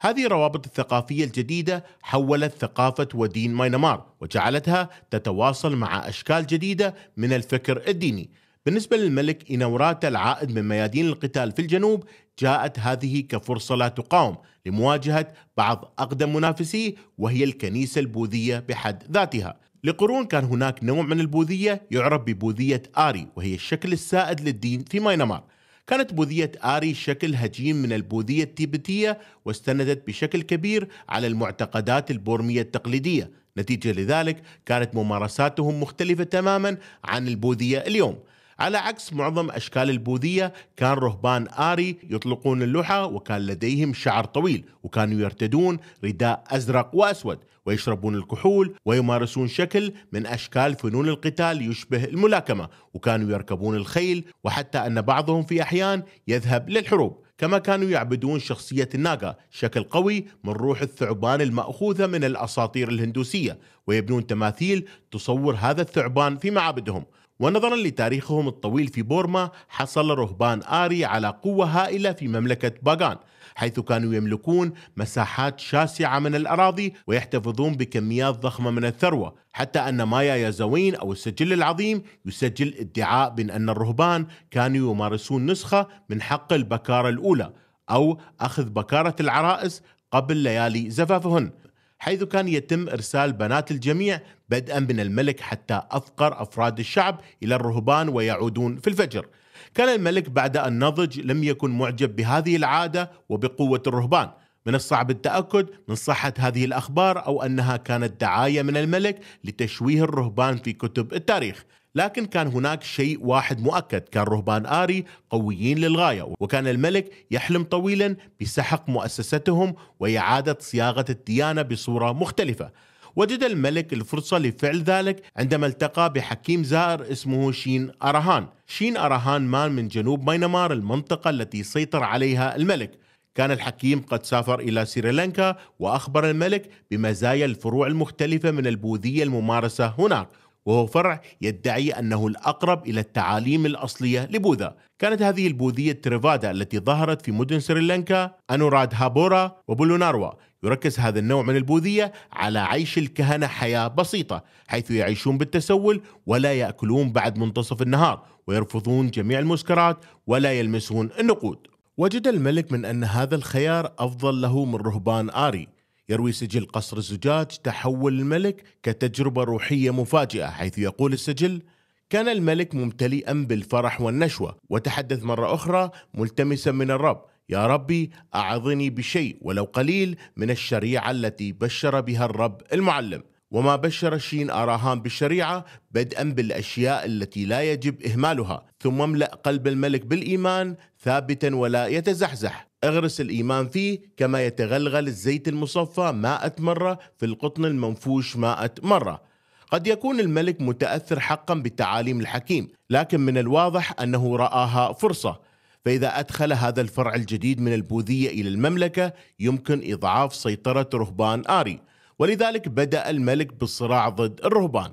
هذه الروابط الثقافية الجديدة حولت ثقافة ودين ماينمار وجعلتها تتواصل مع أشكال جديدة من الفكر الديني بالنسبة للملك إنوراتا العائد من ميادين القتال في الجنوب جاءت هذه كفرصة لا تقاوم لمواجهة بعض أقدم منافسيه وهي الكنيسة البوذية بحد ذاتها لقرون كان هناك نوع من البوذية يعرف ببوذية آري وهي الشكل السائد للدين في ماينمار كانت بوذية آري شكل هجين من البوذية التيبتية واستندت بشكل كبير على المعتقدات البورمية التقليدية نتيجة لذلك كانت ممارساتهم مختلفة تماما عن البوذية اليوم على عكس معظم أشكال البوذية كان رهبان آري يطلقون اللحى وكان لديهم شعر طويل وكانوا يرتدون رداء أزرق وأسود ويشربون الكحول ويمارسون شكل من أشكال فنون القتال يشبه الملاكمة وكانوا يركبون الخيل وحتى أن بعضهم في أحيان يذهب للحروب كما كانوا يعبدون شخصية الناغا شكل قوي من روح الثعبان المأخوذة من الأساطير الهندوسية ويبنون تماثيل تصور هذا الثعبان في معابدهم ونظرا لتاريخهم الطويل في بورما حصل رهبان آري على قوة هائلة في مملكة باغان حيث كانوا يملكون مساحات شاسعة من الأراضي ويحتفظون بكميات ضخمة من الثروة حتى أن مايا يازوين أو السجل العظيم يسجل ادعاء بأن أن الرهبان كانوا يمارسون نسخة من حق البكارة الأولى أو أخذ بكارة العرائس قبل ليالي زفافهن حيث كان يتم إرسال بنات الجميع بدءا من الملك حتى أفقر أفراد الشعب إلى الرهبان ويعودون في الفجر كان الملك بعد أن نضج لم يكن معجب بهذه العادة وبقوة الرهبان من الصعب التأكد من صحة هذه الأخبار أو أنها كانت دعاية من الملك لتشويه الرهبان في كتب التاريخ لكن كان هناك شيء واحد مؤكد كان رهبان آري قويين للغاية وكان الملك يحلم طويلا بسحق مؤسستهم وإعادة صياغة الديانة بصورة مختلفة وجد الملك الفرصة لفعل ذلك عندما التقى بحكيم زائر اسمه شين أرهان شين أرهان مان من جنوب ماينمار المنطقة التي سيطر عليها الملك كان الحكيم قد سافر إلى سريلانكا وأخبر الملك بمزايا الفروع المختلفة من البوذية الممارسة هناك وهو فرع يدعي أنه الأقرب إلى التعاليم الأصلية لبوذا كانت هذه البوذية تريفادا التي ظهرت في مدن سريلانكا أنوراد هابورا وبولوناروا يركز هذا النوع من البوذية على عيش الكهنة حياة بسيطة حيث يعيشون بالتسول ولا يأكلون بعد منتصف النهار ويرفضون جميع المسكرات ولا يلمسون النقود وجد الملك من أن هذا الخيار أفضل له من رهبان آري يروي سجل قصر الزجاج تحول الملك كتجربة روحية مفاجئة حيث يقول السجل كان الملك ممتلئا بالفرح والنشوة وتحدث مرة أخرى ملتمسا من الرب يا ربي أعظني بشيء ولو قليل من الشريعة التي بشر بها الرب المعلم وما بشر الشين أراهام بالشريعة بدءا بالأشياء التي لا يجب إهمالها ثم املأ قلب الملك بالإيمان ثابتا ولا يتزحزح اغرس الإيمان فيه كما يتغلغل الزيت المصفى مائة مرة في القطن المنفوش مائة مرة قد يكون الملك متأثر حقا بتعاليم الحكيم لكن من الواضح أنه رآها فرصة فإذا أدخل هذا الفرع الجديد من البوذية إلى المملكة يمكن إضعاف سيطرة رهبان آري ولذلك بدأ الملك بالصراع ضد الرهبان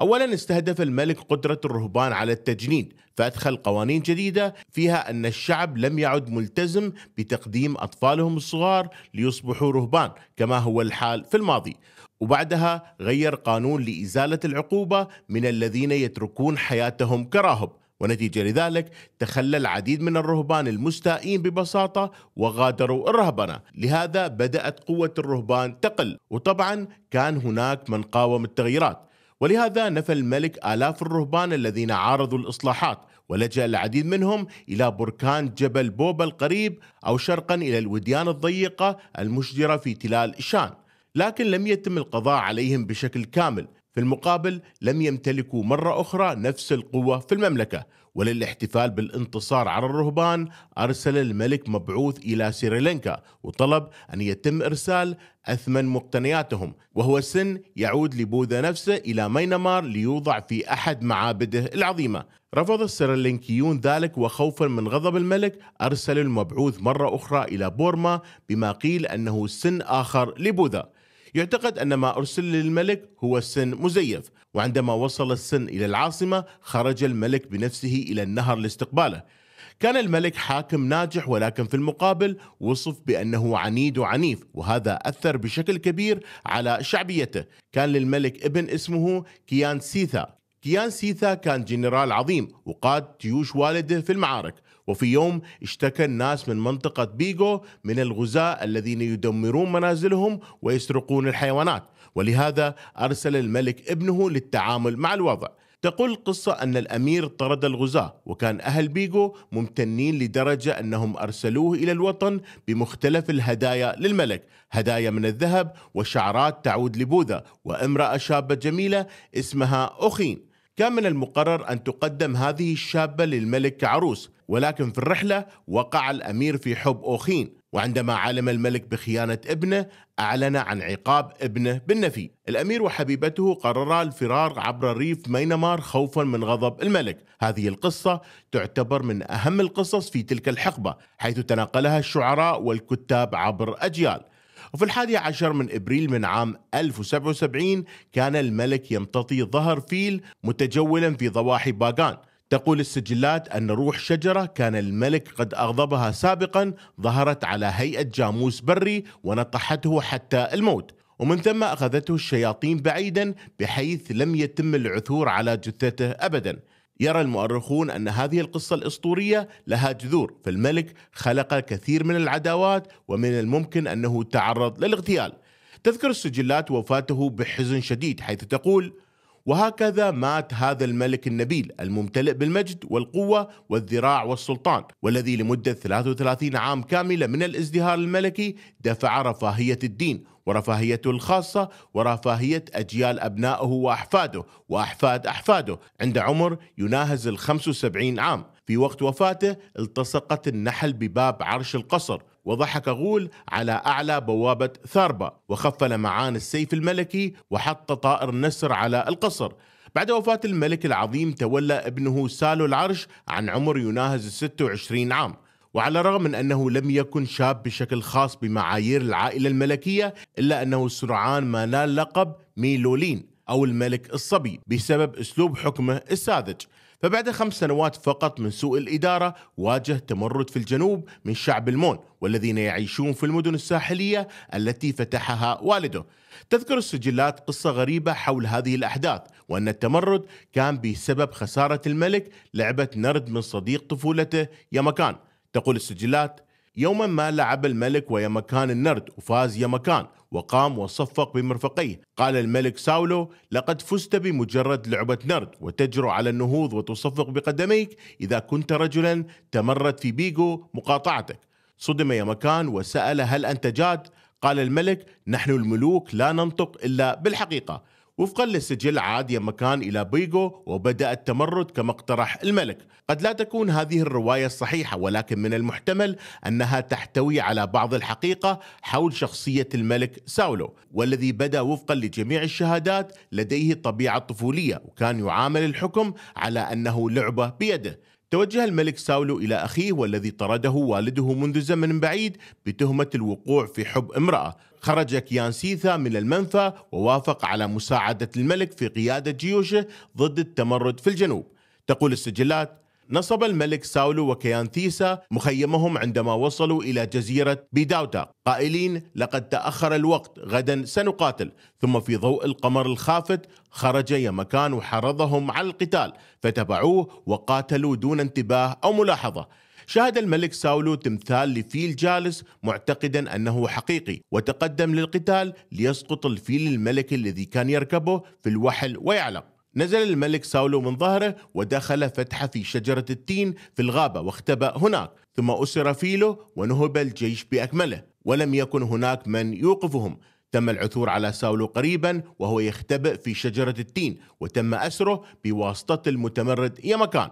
أولا استهدف الملك قدرة الرهبان على التجنيد فأدخل قوانين جديدة فيها أن الشعب لم يعد ملتزم بتقديم أطفالهم الصغار ليصبحوا رهبان كما هو الحال في الماضي وبعدها غير قانون لإزالة العقوبة من الذين يتركون حياتهم كراهب ونتيجة لذلك تخلى العديد من الرهبان المستائين ببساطة وغادروا الرهبنة لهذا بدأت قوة الرهبان تقل وطبعا كان هناك من قاوم التغييرات ولهذا نفى الملك آلاف الرهبان الذين عارضوا الإصلاحات ولجأ العديد منهم إلى بركان جبل بوبا القريب أو شرقا إلى الوديان الضيقة المشجرة في تلال إشان لكن لم يتم القضاء عليهم بشكل كامل في المقابل لم يمتلكوا مرة أخرى نفس القوة في المملكة وللاحتفال بالانتصار على الرهبان أرسل الملك مبعوث إلى سريلانكا وطلب أن يتم إرسال أثمن مقتنياتهم وهو سن يعود لبوذا نفسه إلى مينمار ليوضع في أحد معابده العظيمة رفض السريلانكيون ذلك وخوفا من غضب الملك أرسل المبعوث مرة أخرى إلى بورما بما قيل أنه سن آخر لبوذا يعتقد أن ما أرسل للملك هو سن مزيف وعندما وصل السن إلى العاصمة خرج الملك بنفسه إلى النهر لاستقباله كان الملك حاكم ناجح ولكن في المقابل وصف بأنه عنيد وعنيف وهذا أثر بشكل كبير على شعبيته كان للملك ابن اسمه كيان سيثا كيان سيثا كان جنرال عظيم وقاد جيوش والده في المعارك وفي يوم اشتكى الناس من منطقة بيغو من الغزاة الذين يدمرون منازلهم ويسرقون الحيوانات ولهذا أرسل الملك ابنه للتعامل مع الوضع تقول القصة أن الأمير طرد الغزاة وكان أهل بيغو ممتنين لدرجة أنهم أرسلوه إلى الوطن بمختلف الهدايا للملك هدايا من الذهب وشعرات تعود لبوذا وامرأة شابة جميلة اسمها أخين كان من المقرر أن تقدم هذه الشابة للملك كعروس ولكن في الرحلة وقع الأمير في حب أوخين وعندما علم الملك بخيانة ابنه أعلن عن عقاب ابنه بالنفي الأمير وحبيبته قررا الفرار عبر ريف مينمار خوفا من غضب الملك هذه القصة تعتبر من أهم القصص في تلك الحقبة حيث تناقلها الشعراء والكتاب عبر أجيال وفي الحادي عشر من إبريل من عام 1077 كان الملك يمتطي ظهر فيل متجولا في ضواحي باغان تقول السجلات أن روح شجرة كان الملك قد أغضبها سابقا ظهرت على هيئة جاموس بري ونطحته حتى الموت ومن ثم أخذته الشياطين بعيدا بحيث لم يتم العثور على جثته أبدا يرى المؤرخون أن هذه القصة الأسطورية لها جذور فالملك خلق كثير من العداوات ومن الممكن أنه تعرض للاغتيال تذكر السجلات وفاته بحزن شديد حيث تقول وهكذا مات هذا الملك النبيل الممتلئ بالمجد والقوة والذراع والسلطان والذي لمدة 33 عام كاملة من الازدهار الملكي دفع رفاهية الدين ورفاهيته الخاصة ورفاهية أجيال أبنائه وأحفاده وأحفاد أحفاده عند عمر يناهز ال 75 عام في وقت وفاته التصقت النحل بباب عرش القصر وضحك غول على أعلى بوابة ثاربا وخف لمعان السيف الملكي وحط طائر النسر على القصر بعد وفاة الملك العظيم تولى ابنه سالو العرش عن عمر يناهز 26 عام وعلى الرغم من أنه لم يكن شاب بشكل خاص بمعايير العائلة الملكية إلا أنه سرعان ما نال لقب ميلولين أو الملك الصبي بسبب أسلوب حكمه الساذج فبعد خمس سنوات فقط من سوء الإدارة واجه تمرد في الجنوب من شعب المون والذين يعيشون في المدن الساحلية التي فتحها والده تذكر السجلات قصة غريبة حول هذه الأحداث وأن التمرد كان بسبب خسارة الملك لعبة نرد من صديق طفولته يمكان تقول السجلات يوما ما لعب الملك ويمكان النرد وفاز يمكان وقام وصفق بمرفقيه قال الملك ساولو لقد فزت بمجرد لعبة نرد وتجرؤ على النهوض وتصفق بقدميك إذا كنت رجلا تمرد في بيغو مقاطعتك صدم يا مكان وسأل هل أنت جاد؟ قال الملك نحن الملوك لا ننطق إلا بالحقيقة وفقا للسجل عاد يم إلى بيغو وبدأ التمرد كما اقترح الملك قد لا تكون هذه الرواية الصحيحة ولكن من المحتمل أنها تحتوي على بعض الحقيقة حول شخصية الملك ساولو والذي بدا وفقا لجميع الشهادات لديه طبيعة طفولية وكان يعامل الحكم على أنه لعبة بيده توجه الملك ساولو إلى أخيه والذي طرده والده منذ زمن بعيد بتهمة الوقوع في حب امرأة خرج كيان سيثا من المنفى ووافق على مساعدة الملك في قيادة جيوشه ضد التمرد في الجنوب تقول السجلات نصب الملك ساولو وكيانثيسا مخيمهم عندما وصلوا إلى جزيرة بيداوتا قائلين لقد تأخر الوقت غدا سنقاتل ثم في ضوء القمر الخافت خرج يمكان وحرضهم على القتال فتبعوه وقاتلوا دون انتباه أو ملاحظة شاهد الملك ساولو تمثال لفيل جالس معتقدا انه حقيقي وتقدم للقتال ليسقط الفيل الملكي الذي كان يركبه في الوحل ويعلق نزل الملك ساولو من ظهره ودخل فتح في شجرة التين في الغابة واختبأ هناك ثم أسر فيلو ونهب الجيش بأكمله ولم يكن هناك من يوقفهم تم العثور على ساولو قريبا وهو يختبئ في شجرة التين وتم أسره بواسطة المتمرد يمكان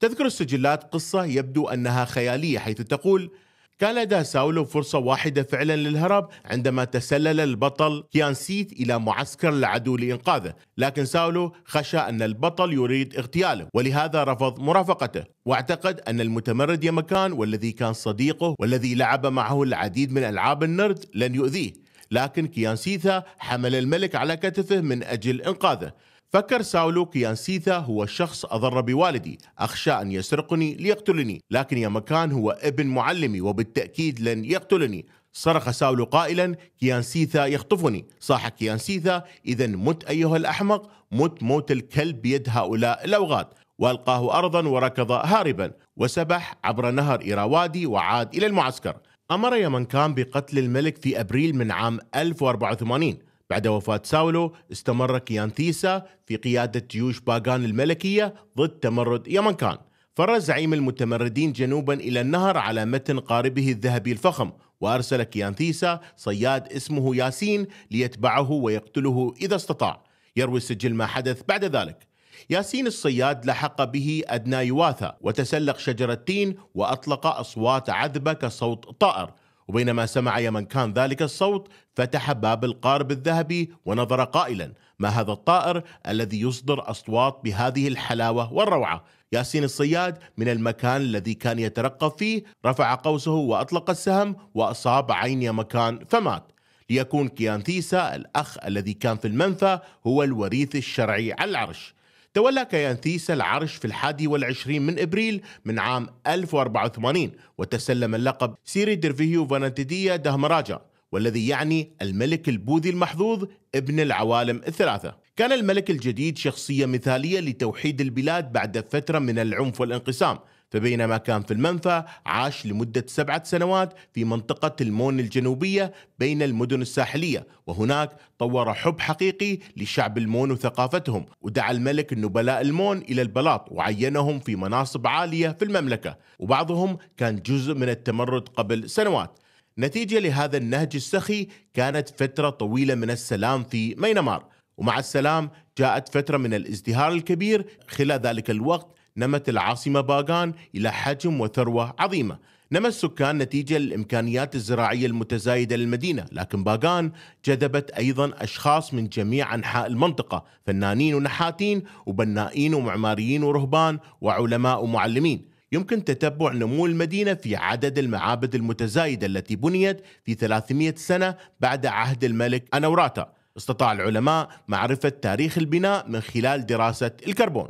تذكر السجلات قصة يبدو أنها خيالية حيث تقول كان لدى ساولو فرصة واحدة فعلا للهرب عندما تسلل البطل كيانسيت إلى معسكر العدو لإنقاذه لكن ساولو خشى أن البطل يريد اغتياله ولهذا رفض مرافقته واعتقد أن المتمرد يمكان والذي كان صديقه والذي لعب معه العديد من ألعاب النرد لن يؤذيه لكن كيانسيثا حمل الملك على كتفه من أجل إنقاذه فكر ساولو كيانسيثا هو شخص أضر بوالدي أخشى أن يسرقني ليقتلني لكن يا مكان هو ابن معلمي وبالتأكيد لن يقتلني صرخ ساولو قائلا كيانسيثا يخطفني صاح كيانسيثا إذا مت أيها الأحمق مت موت الكلب بيد هؤلاء الأوغاد والقاه ارضا وركض هاربا وسبح عبر نهر ايراوادي وعاد الى المعسكر امر يمن كان بقتل الملك في ابريل من عام 1084 بعد وفاة ساولو استمر كيانتيسا في قيادة جيوش باغان الملكية ضد تمرد يمن كان فر زعيم المتمردين جنوبا إلى النهر على متن قاربه الذهبي الفخم وأرسل كيانتيسا صياد اسمه ياسين ليتبعه ويقتله إذا استطاع يروي السجل ما حدث بعد ذلك ياسين الصياد لحق به أدنى يواثا وتسلق شجرة تين وأطلق أصوات عذبة كصوت طائر وبينما سمع يمن كان ذلك الصوت فتح باب القارب الذهبي ونظر قائلا ما هذا الطائر الذي يصدر أصوات بهذه الحلاوة والروعة ياسين الصياد من المكان الذي كان يترقب فيه رفع قوسه وأطلق السهم وأصاب عين يمكان فمات ليكون كيانثيسا الأخ الذي كان في المنفى هو الوريث الشرعي على العرش تولى كيانثيس العرش في الحادي والعشرين من إبريل من عام 1084 وتسلم اللقب سيري ديرفيهيو فانتيديا دهمراجا والذي يعني الملك البوذي المحظوظ ابن العوالم الثلاثة كان الملك الجديد شخصية مثالية لتوحيد البلاد بعد فترة من العنف والانقسام فبينما كان في المنفى عاش لمدة سبعة سنوات في منطقة المون الجنوبية بين المدن الساحلية وهناك طور حب حقيقي لشعب المون وثقافتهم ودعا الملك النبلاء المون إلى البلاط وعينهم في مناصب عالية في المملكة وبعضهم كان جزء من التمرد قبل سنوات نتيجة لهذا النهج السخي كانت فترة طويلة من السلام في مينمار ومع السلام جاءت فترة من الازدهار الكبير خلال ذلك الوقت نمت العاصمة باغان إلى حجم وثروة عظيمة نمى السكان نتيجة للإمكانيات الزراعية المتزايدة للمدينة لكن باغان جذبت أيضا أشخاص من جميع أنحاء المنطقة فنانين ونحاتين وبنائين ومعماريين ورهبان وعلماء ومعلمين يمكن تتبع نمو المدينة في عدد المعابد المتزايدة التي بنيت في 300 سنة بعد عهد الملك أنوراتا استطاع العلماء معرفة تاريخ البناء من خلال دراسة الكربون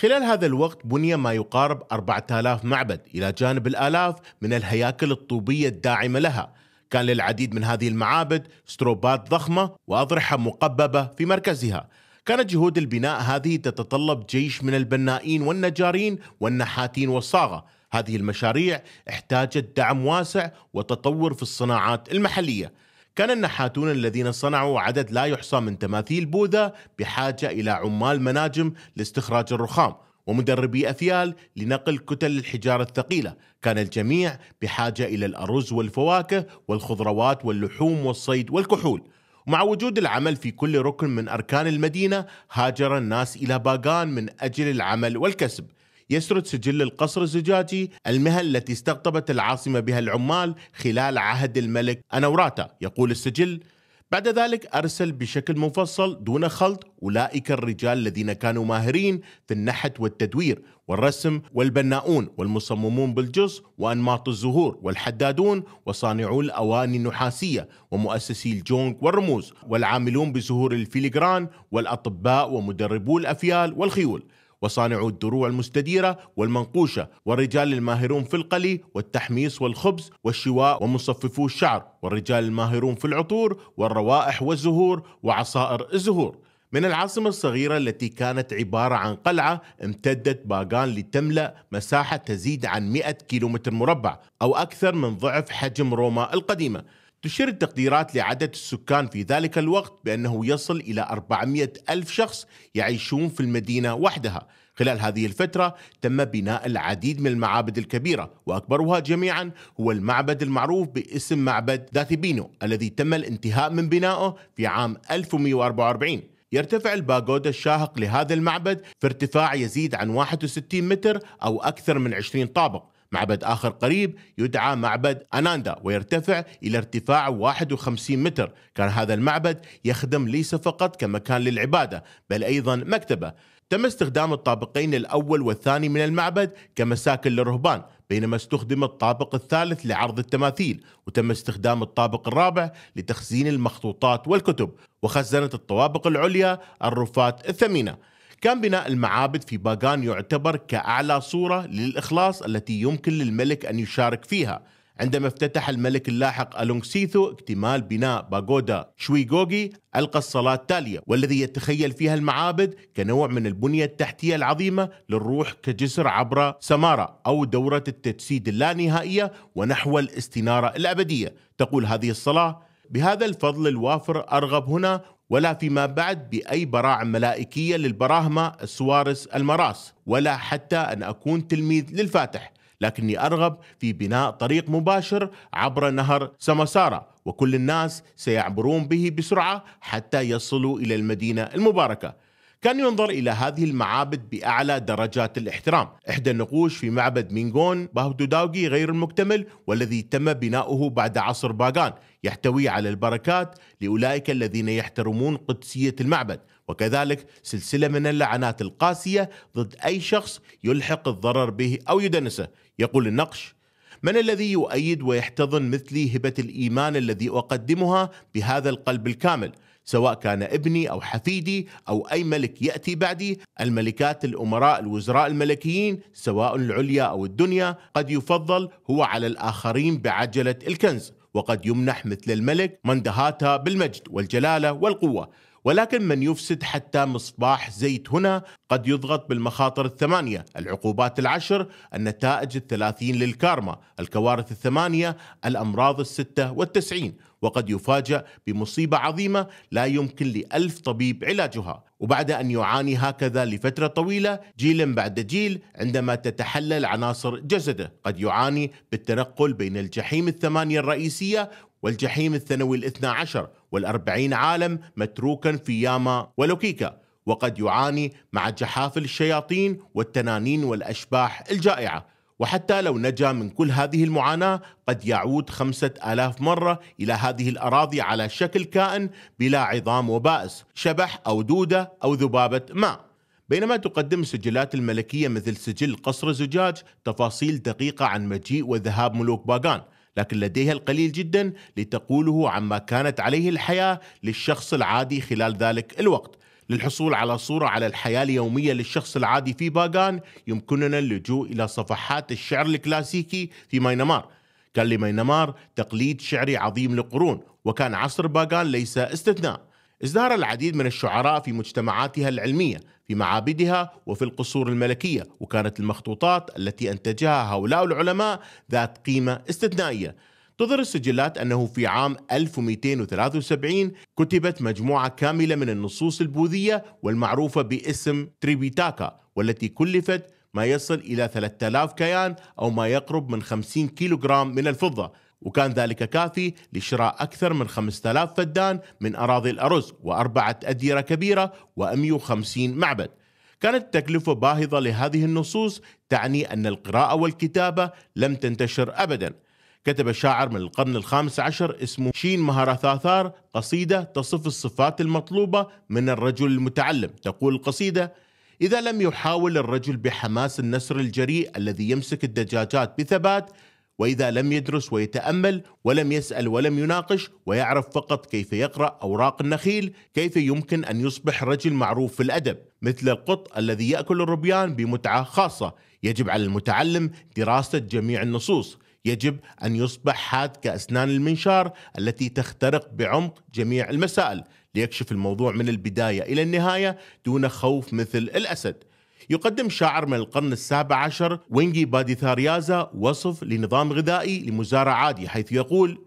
خلال هذا الوقت بني ما يقارب 4000 معبد إلى جانب الآلاف من الهياكل الطوبية الداعمة لها كان للعديد من هذه المعابد ستروبات ضخمة وأضرحة مقببة في مركزها كانت جهود البناء هذه تتطلب جيش من البنائين والنجارين والنحاتين والصاغة هذه المشاريع احتاجت دعم واسع وتطور في الصناعات المحلية كان النحاتون الذين صنعوا عدد لا يحصى من تماثيل بوذا بحاجة إلى عمال مناجم لاستخراج الرخام ومدربي أثيال لنقل كتل الحجارة الثقيلة كان الجميع بحاجة إلى الأرز والفواكه والخضروات واللحوم والصيد والكحول ومع وجود العمل في كل ركن من أركان المدينة هاجر الناس إلى باغان من أجل العمل والكسب يسرد سجل القصر الزجاجي المهن التي استقطبت العاصمة بها العمال خلال عهد الملك أنوراتا يقول السجل بعد ذلك أرسل بشكل مفصل دون خلط أولئك الرجال الذين كانوا ماهرين في النحت والتدوير والرسم والبناؤون والمصممون بالجص وأنماط الزهور والحدادون وصانعو الأواني النحاسية ومؤسسي الجونغ والرموز والعاملون بزهور الفيليجران والأطباء ومدربو الأفيال والخيول وصانعو الدروع المستديرة والمنقوشة والرجال الماهرون في القلي والتحميص والخبز والشواء ومصففو الشعر والرجال الماهرون في العطور والروائح والزهور وعصائر الزهور من العاصمة الصغيرة التي كانت عبارة عن قلعة امتدت باغان لتملأ مساحة تزيد عن 100 كيلومتر مربع أو أكثر من ضعف حجم روما القديمة تشير التقديرات لعدد السكان في ذلك الوقت بأنه يصل إلى 400 ألف شخص يعيشون في المدينة وحدها خلال هذه الفترة تم بناء العديد من المعابد الكبيرة وأكبرها جميعا هو المعبد المعروف باسم معبد ذات الذي تم الانتهاء من بنائه في عام 1144 يرتفع الباغودا الشاهق لهذا المعبد في ارتفاع يزيد عن 61 متر أو أكثر من 20 طابق معبد آخر قريب يدعى معبد أناندا ويرتفع إلى ارتفاع 51 متر كان هذا المعبد يخدم ليس فقط كمكان للعبادة بل أيضا مكتبة تم استخدام الطابقين الأول والثاني من المعبد كمساكن للرهبان بينما استخدم الطابق الثالث لعرض التماثيل وتم استخدام الطابق الرابع لتخزين المخطوطات والكتب وخزنت الطوابق العليا الرفات الثمينة كان بناء المعابد في باغان يعتبر كأعلى صورة للإخلاص التي يمكن للملك أن يشارك فيها عندما افتتح الملك اللاحق ألونغسيثو اكتمال بناء باغودا شويغوغي ألقى الصلاة التالية والذي يتخيل فيها المعابد كنوع من البنية التحتية العظيمة للروح كجسر عبر سمارة أو دورة التجسيد اللانهائية ونحو الاستنارة الأبدية تقول هذه الصلاة بهذا الفضل الوافر أرغب هنا ولا فيما بعد بأي براعم ملائكية للبراهمة السوارس المراس ولا حتى أن أكون تلميذ للفاتح لكني أرغب في بناء طريق مباشر عبر نهر سمسارة وكل الناس سيعبرون به بسرعة حتى يصلوا إلى المدينة المباركة كان ينظر إلى هذه المعابد بأعلى درجات الاحترام إحدى النقوش في معبد مينغون باهدوداوغي غير المكتمل والذي تم بناؤه بعد عصر باغان يحتوي على البركات لأولئك الذين يحترمون قدسية المعبد وكذلك سلسلة من اللعنات القاسية ضد أي شخص يلحق الضرر به أو يدنسه يقول النقش من الذي يؤيد ويحتضن مثلي هبة الإيمان الذي أقدمها بهذا القلب الكامل سواء كان ابني أو حفيدي أو أي ملك يأتي بعدي الملكات الأمراء الوزراء الملكيين سواء العليا أو الدنيا قد يفضل هو على الآخرين بعجلة الكنز وقد يمنح مثل الملك مندهاتها بالمجد والجلالة والقوة ولكن من يفسد حتى مصباح زيت هنا قد يضغط بالمخاطر الثمانية العقوبات العشر النتائج الثلاثين للكارما الكوارث الثمانية الأمراض الستة والتسعين وقد يفاجأ بمصيبة عظيمة لا يمكن لألف طبيب علاجها وبعد أن يعاني هكذا لفترة طويلة جيلا بعد جيل عندما تتحلل عناصر جسده قد يعاني بالتنقل بين الجحيم الثمانية الرئيسية والجحيم الثانوي الاثنى عشر والأربعين عالم متروكا في ياما ولوكيكا وقد يعاني مع جحافل الشياطين والتنانين والأشباح الجائعة وحتى لو نجا من كل هذه المعاناة قد يعود خمسة آلاف مرة إلى هذه الأراضي على شكل كائن بلا عظام وبائس شبح أو دودة أو ذبابة ماء بينما تقدم سجلات الملكية مثل سجل قصر زجاج تفاصيل دقيقة عن مجيء وذهاب ملوك باغان لكن لديها القليل جدا لتقوله عما كانت عليه الحياه للشخص العادي خلال ذلك الوقت للحصول على صورة على الحياة اليومية للشخص العادي في باغان يمكننا اللجوء إلى صفحات الشعر الكلاسيكي في ماينمار كان لماينمار تقليد شعري عظيم لقرون وكان عصر باغان ليس استثناء ازدهر العديد من الشعراء في مجتمعاتها العلمية في معابدها وفي القصور الملكية وكانت المخطوطات التي أنتجها هؤلاء العلماء ذات قيمة استثنائية تظهر السجلات أنه في عام 1273 كتبت مجموعة كاملة من النصوص البوذية والمعروفة باسم تريبيتاكا والتي كلفت ما يصل إلى 3000 كيان أو ما يقرب من 50 كيلوغرام من الفضة وكان ذلك كافي لشراء أكثر من 5000 فدان من أراضي الأرز وأربعة أديرة كبيرة و150 معبد كانت التكلفة باهظة لهذه النصوص تعني أن القراءة والكتابة لم تنتشر أبدا كتب شاعر من القرن الخامس عشر اسمه شين مهاراثاثار قصيدة تصف الصفات المطلوبة من الرجل المتعلم تقول القصيدة إذا لم يحاول الرجل بحماس النسر الجريء الذي يمسك الدجاجات بثبات واذا لم يدرس ويتامل ولم يسال ولم يناقش ويعرف فقط كيف يقرا اوراق النخيل كيف يمكن ان يصبح رجل معروف في الادب مثل القط الذي ياكل الروبيان بمتعه خاصه يجب على المتعلم دراسه جميع النصوص يجب ان يصبح حاد كاسنان المنشار التي تخترق بعمق جميع المسائل ليكشف الموضوع من البدايه الى النهايه دون خوف مثل الاسد يقدم شاعر من القرن السابع عشر وينجي باديثاريازا وصف لنظام غذائي لمزارع عادي حيث يقول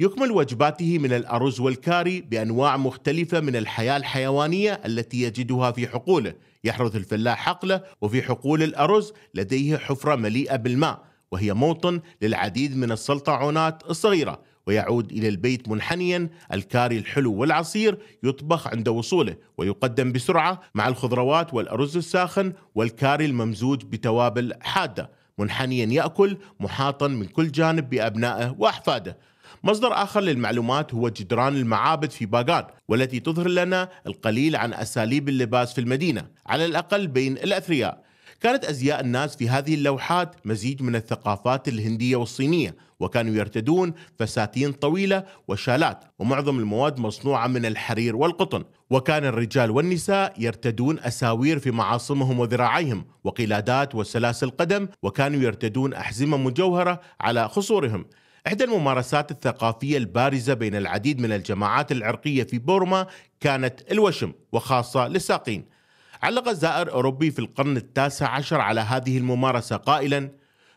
يكمل وجباته من الأرز والكاري بأنواع مختلفة من الحياة الحيوانية التي يجدها في حقوله يحرث الفلاح حقله وفي حقول الأرز لديه حفرة مليئة بالماء وهي موطن للعديد من السلطعونات الصغيرة ويعود إلى البيت منحنيا الكاري الحلو والعصير يطبخ عند وصوله ويقدم بسرعة مع الخضروات والأرز الساخن والكاري الممزوج بتوابل حادة منحنيا يأكل محاطا من كل جانب بأبنائه وأحفاده مصدر آخر للمعلومات هو جدران المعابد في باغان والتي تظهر لنا القليل عن أساليب اللباس في المدينة على الأقل بين الأثرياء كانت أزياء الناس في هذه اللوحات مزيج من الثقافات الهندية والصينية وكانوا يرتدون فساتين طويلة وشالات ومعظم المواد مصنوعة من الحرير والقطن وكان الرجال والنساء يرتدون أساوير في معاصمهم وذراعيهم وقلادات وسلاسل قدم وكانوا يرتدون أحزمة مجوهرة على خصورهم إحدى الممارسات الثقافية البارزة بين العديد من الجماعات العرقية في بورما كانت الوشم وخاصة للساقين علق زائر أوروبي في القرن التاسع عشر على هذه الممارسة قائلا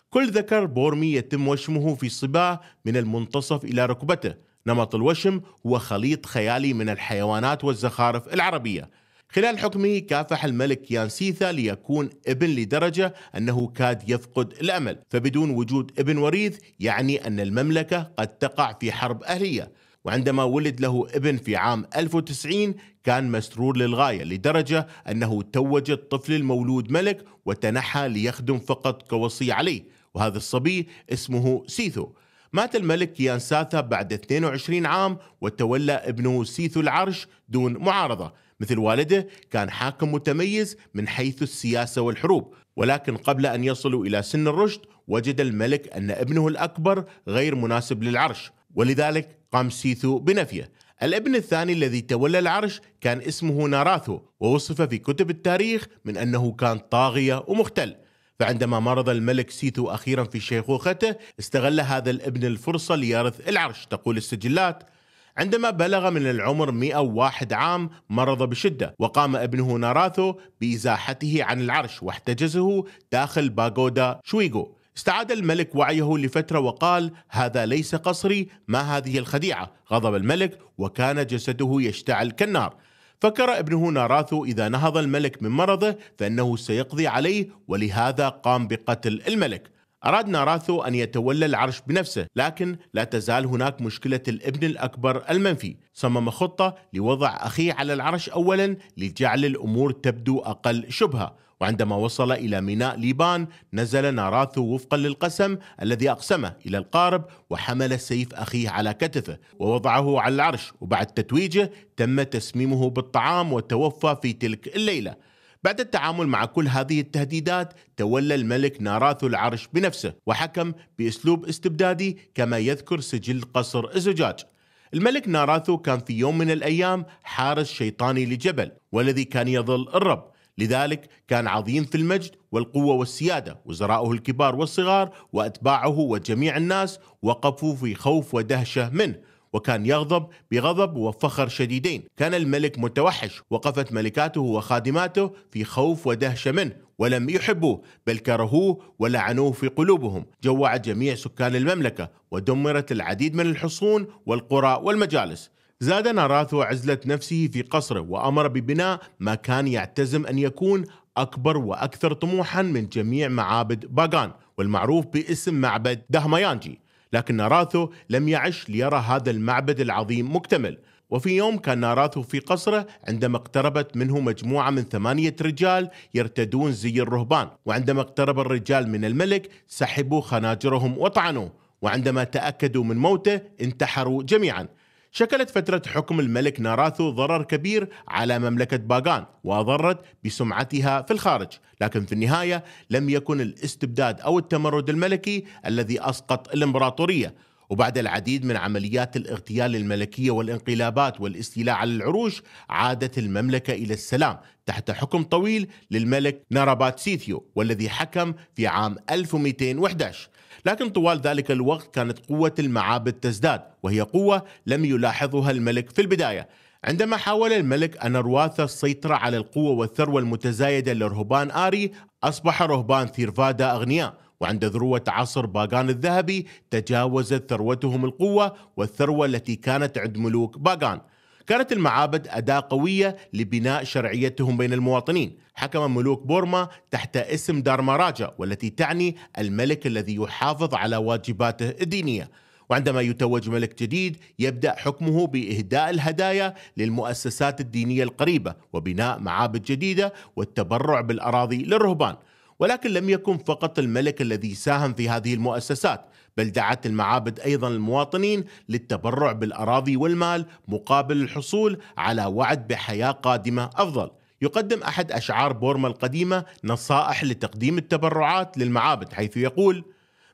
كل ذكر بورمي يتم وشمه في صباه من المنتصف إلى ركبته نمط الوشم هو خليط خيالي من الحيوانات والزخارف العربية خلال حكمه كافح الملك يانسيثا ليكون ابن لدرجة أنه كاد يفقد الأمل فبدون وجود ابن وريث يعني أن المملكة قد تقع في حرب أهلية وعندما ولد له ابن في عام 1090 كان مسرور للغاية لدرجة أنه توج الطفل المولود ملك وتنحى ليخدم فقط كوصي عليه وهذا الصبي اسمه سيثو مات الملك كيان ساثا بعد 22 عام وتولى ابنه سيثو العرش دون معارضة مثل والده كان حاكم متميز من حيث السياسة والحروب ولكن قبل أن يصلوا إلى سن الرشد وجد الملك أن ابنه الأكبر غير مناسب للعرش ولذلك قام سيثو بنفيه الابن الثاني الذي تولى العرش كان اسمه ناراثو ووصف في كتب التاريخ من أنه كان طاغية ومختل فعندما مرض الملك سيثو أخيرا في شيخوخته استغل هذا الابن الفرصة ليرث العرش تقول السجلات عندما بلغ من العمر 101 عام مرض بشدة وقام ابنه ناراثو بإزاحته عن العرش واحتجزه داخل باغودا شويغو استعاد الملك وعيه لفترة وقال هذا ليس قصري ما هذه الخديعة غضب الملك وكان جسده يشتعل كالنار فكر ابنه ناراثو إذا نهض الملك من مرضه فإنه سيقضي عليه ولهذا قام بقتل الملك أراد ناراثو أن يتولى العرش بنفسه لكن لا تزال هناك مشكلة الابن الأكبر المنفي صمم خطة لوضع أخيه على العرش أولا لجعل الأمور تبدو أقل شبهة وعندما وصل إلى ميناء ليبان نزل ناراثو وفقا للقسم الذي أقسمه إلى القارب وحمل سيف أخيه على كتفه ووضعه على العرش وبعد تتويجه تم تسميمه بالطعام وتوفى في تلك الليلة بعد التعامل مع كل هذه التهديدات تولى الملك ناراثو العرش بنفسه وحكم بأسلوب استبدادي كما يذكر سجل قصر الزجاج الملك ناراثو كان في يوم من الأيام حارس شيطاني لجبل والذي كان يظل الرب لذلك كان عظيم في المجد والقوة والسيادة وزراؤه الكبار والصغار وأتباعه وجميع الناس وقفوا في خوف ودهشة منه وكان يغضب بغضب وفخر شديدين كان الملك متوحش وقفت ملكاته وخادماته في خوف ودهشة منه ولم يحبوه بل كرهوه ولعنوه في قلوبهم جوع جميع سكان المملكة ودمرت العديد من الحصون والقرى والمجالس زاد ناراثو عزلة نفسه في قصره وأمر ببناء مكان يعتزم أن يكون أكبر وأكثر طموحا من جميع معابد باغان والمعروف باسم معبد دهميانجي لكن ناراثو لم يعش ليرى هذا المعبد العظيم مكتمل وفي يوم كان ناراثو في قصره عندما اقتربت منه مجموعة من ثمانية رجال يرتدون زي الرهبان وعندما اقترب الرجال من الملك سحبوا خناجرهم وطعنوه وعندما تأكدوا من موته انتحروا جميعا شكلت فترة حكم الملك ناراثو ضرر كبير على مملكة باغان وأضرت بسمعتها في الخارج لكن في النهاية لم يكن الاستبداد أو التمرد الملكي الذي أسقط الإمبراطورية وبعد العديد من عمليات الاغتيال الملكية والانقلابات والاستيلاء على العروش عادت المملكة إلى السلام تحت حكم طويل للملك ناراباتسيثيو والذي حكم في عام 1211 لكن طوال ذلك الوقت كانت قوة المعابد تزداد وهي قوة لم يلاحظها الملك في البداية عندما حاول الملك أنرواثا السيطرة على القوة والثروة المتزايدة لرهبان آري أصبح رهبان ثيرفادا أغنياء وعند ذروة عصر باغان الذهبي تجاوزت ثروتهم القوة والثروة التي كانت عند ملوك باغان كانت المعابد أداة قوية لبناء شرعيتهم بين المواطنين حكم ملوك بورما تحت اسم دارماراجا والتي تعني الملك الذي يحافظ على واجباته الدينية وعندما يتوج ملك جديد يبدأ حكمه بإهداء الهدايا للمؤسسات الدينية القريبة وبناء معابد جديدة والتبرع بالأراضي للرهبان ولكن لم يكن فقط الملك الذي ساهم في هذه المؤسسات بل دعت المعابد أيضا المواطنين للتبرع بالأراضي والمال مقابل الحصول على وعد بحياة قادمة أفضل يقدم أحد أشعار بورما القديمة نصائح لتقديم التبرعات للمعابد حيث يقول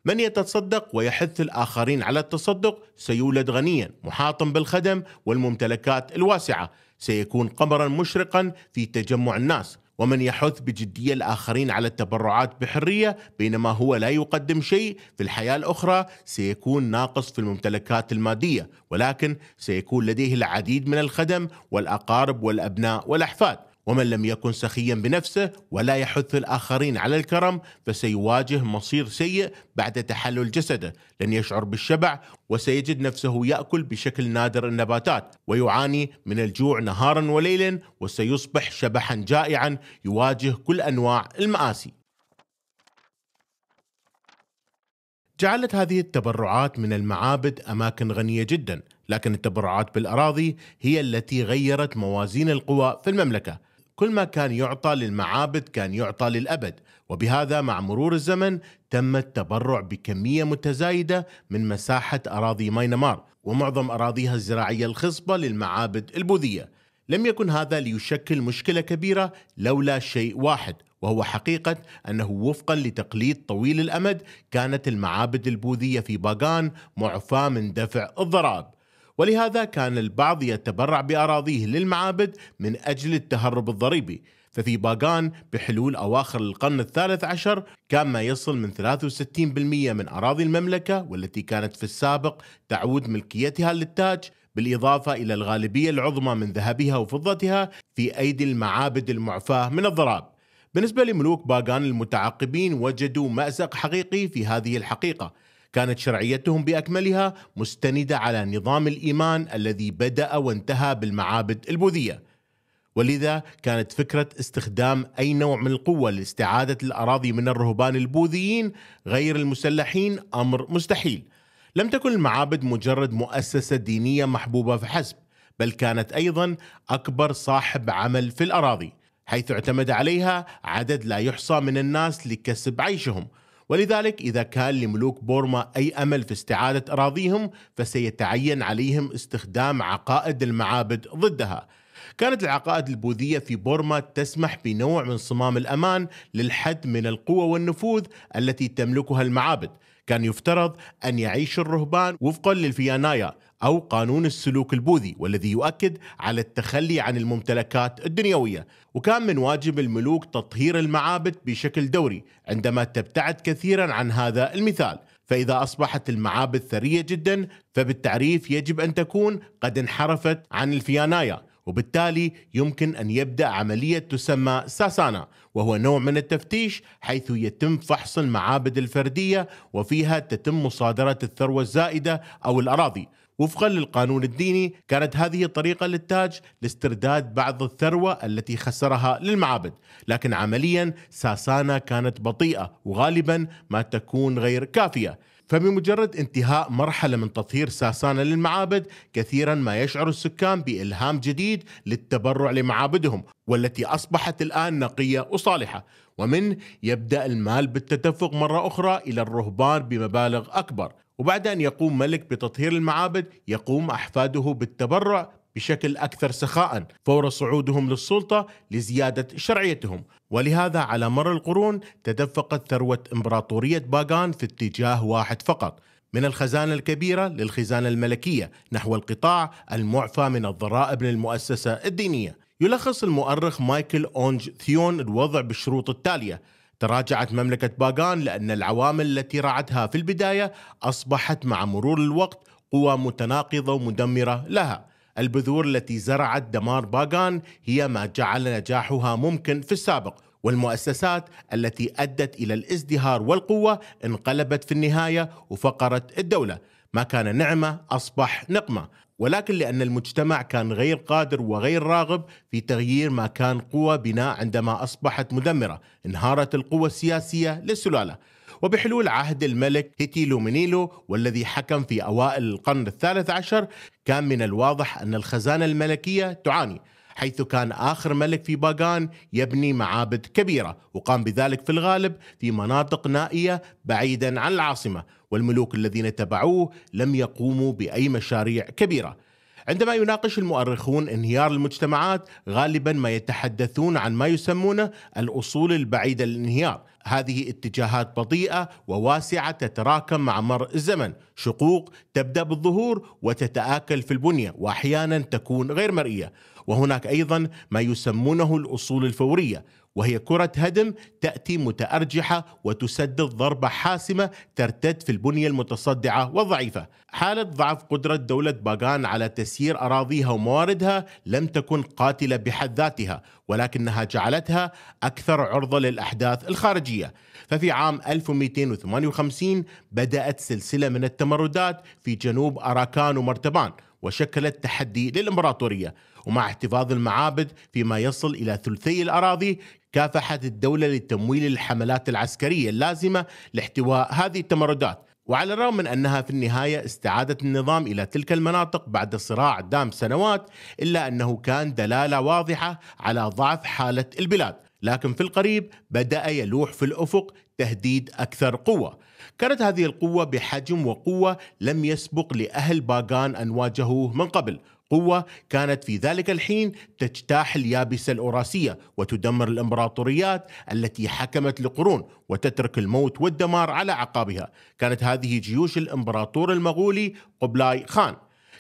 من يتصدق ويحث الآخرين على التصدق سيولد غنيا محاطا بالخدم والممتلكات الواسعة سيكون قمرا مشرقا في تجمع الناس ومن يحث بجدية الآخرين على التبرعات بحرية بينما هو لا يقدم شيء في الحياة الأخرى سيكون ناقص في الممتلكات المادية ولكن سيكون لديه العديد من الخدم والأقارب والأبناء والأحفاد ومن لم يكن سخيا بنفسه ولا يحث الآخرين على الكرم فسيواجه مصير سيء بعد تحلل جسده لن يشعر بالشبع وسيجد نفسه يأكل بشكل نادر النباتات ويعاني من الجوع نهارا وليلا وسيصبح شبحا جائعا يواجه كل أنواع المآسي جعلت هذه التبرعات من المعابد أماكن غنية جدا لكن التبرعات بالأراضي هي التي غيرت موازين القوى في المملكة كل ما كان يعطى للمعابد كان يعطى للابد وبهذا مع مرور الزمن تم التبرع بكميه متزايده من مساحه اراضي ماينمار ومعظم اراضيها الزراعيه الخصبه للمعابد البوذيه لم يكن هذا ليشكل مشكله كبيره لولا شيء واحد وهو حقيقة أنه وفقا لتقليد طويل الأمد كانت المعابد البوذية في باغان معفاة من دفع الضرائب ولهذا كان البعض يتبرع بأراضيه للمعابد من أجل التهرب الضريبي ففي باغان بحلول أواخر القرن الثالث عشر كان ما يصل من 63% من أراضي المملكة والتي كانت في السابق تعود ملكيتها للتاج بالإضافة إلى الغالبية العظمى من ذهبها وفضتها في أيدي المعابد المعفاة من الضرائب بالنسبة لملوك باغان المتعاقبين وجدوا مأزق حقيقي في هذه الحقيقة كانت شرعيتهم باكملها مستنده على نظام الايمان الذي بدا وانتهى بالمعابد البوذيه ولذا كانت فكره استخدام اي نوع من القوه لاستعاده الاراضي من الرهبان البوذيين غير المسلحين امر مستحيل لم تكن المعابد مجرد مؤسسه دينيه محبوبه فحسب بل كانت ايضا اكبر صاحب عمل في الاراضي حيث اعتمد عليها عدد لا يحصى من الناس لكسب عيشهم ولذلك إذا كان لملوك بورما أي أمل في استعادة أراضيهم فسيتعين عليهم استخدام عقائد المعابد ضدها كانت العقائد البوذية في بورما تسمح بنوع من صمام الأمان للحد من القوة والنفوذ التي تملكها المعابد كان يفترض أن يعيش الرهبان وفقا للفيانايا أو قانون السلوك البوذي والذي يؤكد على التخلي عن الممتلكات الدنيوية وكان من واجب الملوك تطهير المعابد بشكل دوري عندما تبتعد كثيرا عن هذا المثال فإذا أصبحت المعابد ثرية جدا فبالتعريف يجب أن تكون قد انحرفت عن الفيانايا وبالتالي يمكن أن يبدأ عملية تسمى ساسانا وهو نوع من التفتيش حيث يتم فحص المعابد الفردية وفيها تتم مصادرة الثروة الزائدة أو الأراضي وفقا للقانون الديني كانت هذه الطريقة للتاج لاسترداد بعض الثروة التي خسرها للمعابد لكن عمليا ساسانا كانت بطيئة وغالبا ما تكون غير كافية فبمجرد انتهاء مرحلة من تطهير ساسانا للمعابد كثيرا ما يشعر السكان بإلهام جديد للتبرع لمعابدهم والتي أصبحت الآن نقية وصالحة ومن يبدأ المال بالتدفق مرة أخرى إلى الرهبان بمبالغ أكبر وبعد أن يقوم ملك بتطهير المعابد يقوم أحفاده بالتبرع بشكل أكثر سخاء فور صعودهم للسلطة لزيادة شرعيتهم ولهذا على مر القرون تدفقت ثروة إمبراطورية باغان في اتجاه واحد فقط من الخزانة الكبيرة للخزانة الملكية نحو القطاع المعفى من الضرائب للمؤسسة الدينية يلخص المؤرخ مايكل أونج ثيون الوضع بالشروط التالية تراجعت مملكة باغان لأن العوامل التي رعتها في البداية أصبحت مع مرور الوقت قوى متناقضة ومدمرة لها البذور التي زرعت دمار باغان هي ما جعل نجاحها ممكن في السابق والمؤسسات التي أدت إلى الازدهار والقوة انقلبت في النهاية وفقرت الدولة ما كان نعمة أصبح نقمة ولكن لأن المجتمع كان غير قادر وغير راغب في تغيير ما كان قوى بناء عندما أصبحت مدمرة انهارت القوى السياسية للسلالة وبحلول عهد الملك تيتي لومينيلو والذي حكم في أوائل القرن الثالث عشر كان من الواضح أن الخزانة الملكية تعاني حيث كان آخر ملك في باغان يبني معابد كبيرة وقام بذلك في الغالب في مناطق نائية بعيدا عن العاصمة والملوك الذين تبعوه لم يقوموا بأي مشاريع كبيرة عندما يناقش المؤرخون انهيار المجتمعات غالبا ما يتحدثون عن ما يسمونه الاصول البعيده للانهيار هذه اتجاهات بطيئه وواسعه تتراكم مع مر الزمن شقوق تبدا بالظهور وتتاكل في البنيه واحيانا تكون غير مرئيه وهناك ايضا ما يسمونه الاصول الفوريه وهي كرة هدم تأتي متأرجحة وتسدد ضربة حاسمة ترتد في البنية المتصدعة والضعيفة. حالة ضعف قدرة دولة باغان على تسيير أراضيها ومواردها لم تكن قاتلة بحد ذاتها، ولكنها جعلتها أكثر عرضة للأحداث الخارجية. ففي عام 1258 بدأت سلسلة من التمردات في جنوب أراكان ومرتبان، وشكلت تحدي للإمبراطورية ومع احتفاظ المعابد فيما يصل إلى ثلثي الأراضي كافحت الدولة لتمويل الحملات العسكرية اللازمة لاحتواء هذه التمردات وعلى الرغم من أنها في النهاية استعادت النظام إلى تلك المناطق بعد صراع دام سنوات إلا أنه كان دلالة واضحة على ضعف حالة البلاد لكن في القريب بدأ يلوح في الأفق تهديد أكثر قوة كانت هذه القوة بحجم وقوة لم يسبق لأهل باغان أن واجهوه من قبل قوة كانت في ذلك الحين تجتاح اليابسة الأوراسية وتدمر الإمبراطوريات التي حكمت لقرون وتترك الموت والدمار على عقابها كانت هذه جيوش الإمبراطور المغولي قبلاي خان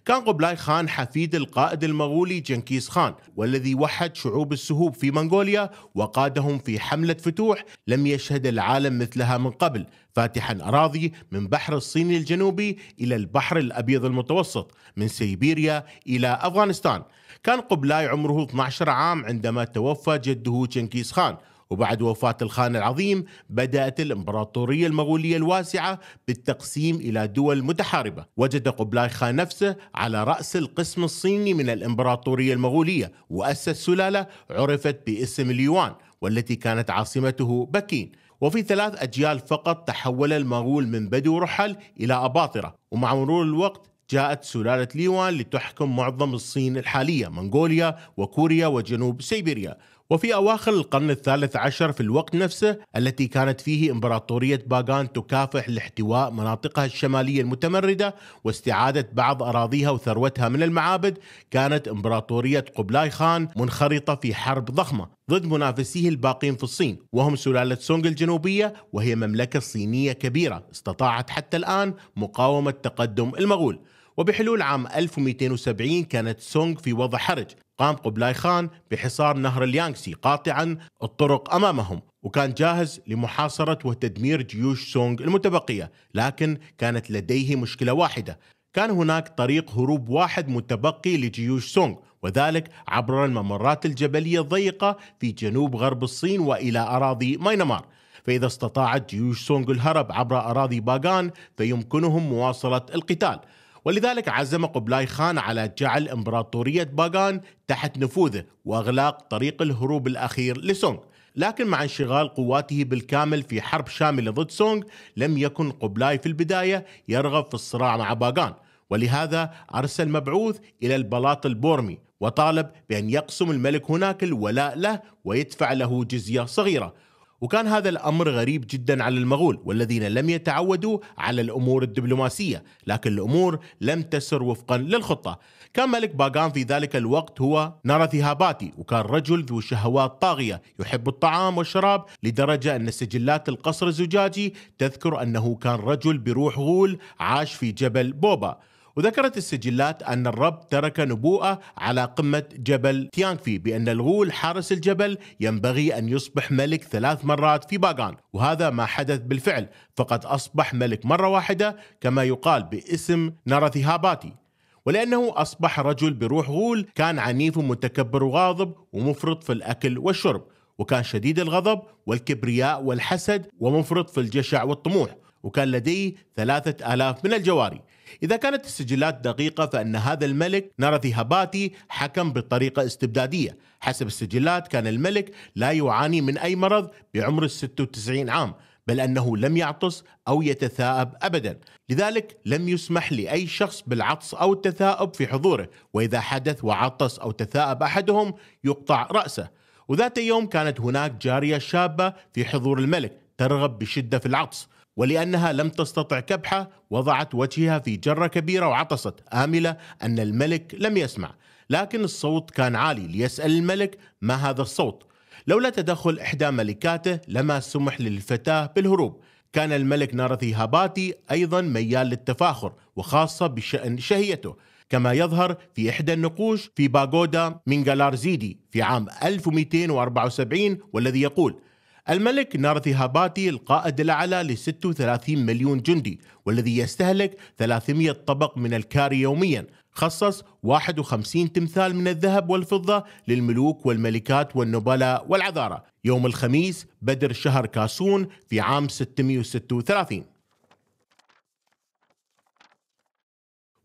كان قبلاي خان حفيد القائد المغولي جنكيز خان والذي وحد شعوب السهوب في منغوليا وقادهم في حملة فتوح لم يشهد العالم مثلها من قبل فاتحا أراضي من بحر الصين الجنوبي إلى البحر الأبيض المتوسط من سيبيريا إلى أفغانستان كان قبلاي عمره 12 عام عندما توفى جده جنكيز خان وبعد وفاة الخان العظيم بدأت الإمبراطورية المغولية الواسعة بالتقسيم إلى دول متحاربة وجد قبلاي خان نفسه على رأس القسم الصيني من الإمبراطورية المغولية وأسس سلالة عرفت باسم اليوان والتي كانت عاصمته بكين وفي ثلاث أجيال فقط تحول المغول من بدو رحل إلى أباطرة ومع مرور الوقت جاءت سلالة ليوان لتحكم معظم الصين الحالية منغوليا وكوريا وجنوب سيبيريا وفي أواخر القرن الثالث عشر في الوقت نفسه التي كانت فيه إمبراطورية باغان تكافح لاحتواء مناطقها الشمالية المتمردة واستعادة بعض أراضيها وثروتها من المعابد كانت إمبراطورية قبلاي خان منخرطة في حرب ضخمة ضد منافسيه الباقين في الصين وهم سلالة سونغ الجنوبية وهي مملكة صينية كبيرة استطاعت حتى الآن مقاومة تقدم المغول وبحلول عام 1270 كانت سونغ في وضع حرج قام قبلاي خان بحصار نهر اليانغسي قاطعا الطرق أمامهم وكان جاهز لمحاصرة وتدمير جيوش سونغ المتبقية لكن كانت لديه مشكلة واحدة كان هناك طريق هروب واحد متبقي لجيوش سونغ وذلك عبر الممرات الجبلية الضيقة في جنوب غرب الصين وإلى أراضي ماينمار فإذا استطاعت جيوش سونغ الهرب عبر أراضي باغان فيمكنهم مواصلة القتال ولذلك عزم قبلاي خان على جعل إمبراطورية باغان تحت نفوذه وإغلاق طريق الهروب الأخير لسونغ لكن مع انشغال قواته بالكامل في حرب شاملة ضد سونغ لم يكن قبلاي في البداية يرغب في الصراع مع باغان ولهذا أرسل مبعوث إلى البلاط البورمي وطالب بأن يقسم الملك هناك الولاء له ويدفع له جزية صغيرة وكان هذا الأمر غريب جدا على المغول والذين لم يتعودوا على الأمور الدبلوماسية لكن الأمور لم تسر وفقا للخطة كان ملك باغان في ذلك الوقت هو نارثيهاباتي وكان رجل ذو شهوات طاغية يحب الطعام والشراب لدرجة أن سجلات القصر الزجاجي تذكر أنه كان رجل بروح غول عاش في جبل بوبا وذكرت السجلات أن الرب ترك نبوءة على قمة جبل تيانغفي بأن الغول حارس الجبل ينبغي أن يصبح ملك ثلاث مرات في باغان وهذا ما حدث بالفعل فقد أصبح ملك مرة واحدة كما يقال باسم نارثيهاباتي هاباتي ولأنه أصبح رجل بروح غول كان عنيف ومتكبر وغاضب ومفرط في الأكل والشرب وكان شديد الغضب والكبرياء والحسد ومفرط في الجشع والطموح وكان لديه ثلاثة آلاف من الجواري إذا كانت السجلات دقيقة فإن هذا الملك نارثي هباتي حكم بطريقة استبدادية حسب السجلات كان الملك لا يعاني من أي مرض بعمر 96 عام بل أنه لم يعطس أو يتثاءب أبدا لذلك لم يسمح لأي شخص بالعطس أو التثاؤب في حضوره وإذا حدث وعطس أو تثاءب أحدهم يقطع رأسه وذات يوم كانت هناك جارية شابة في حضور الملك ترغب بشدة في العطس ولأنها لم تستطع كبحه وضعت وجهها في جرة كبيرة وعطست آملة أن الملك لم يسمع لكن الصوت كان عالي ليسأل الملك ما هذا الصوت لولا تدخل إحدى ملكاته لما سمح للفتاة بالهروب كان الملك نارثي هاباتي أيضا ميال للتفاخر وخاصة بشأن شهيته كما يظهر في إحدى النقوش في باغودا من جالارزيدي في عام 1274 والذي يقول الملك هاباتي القائد الأعلى ل 36 مليون جندي والذي يستهلك 300 طبق من الكاري يوميا خصص 51 تمثال من الذهب والفضة للملوك والملكات والنبلاء والعذارة يوم الخميس بدر شهر كاسون في عام 636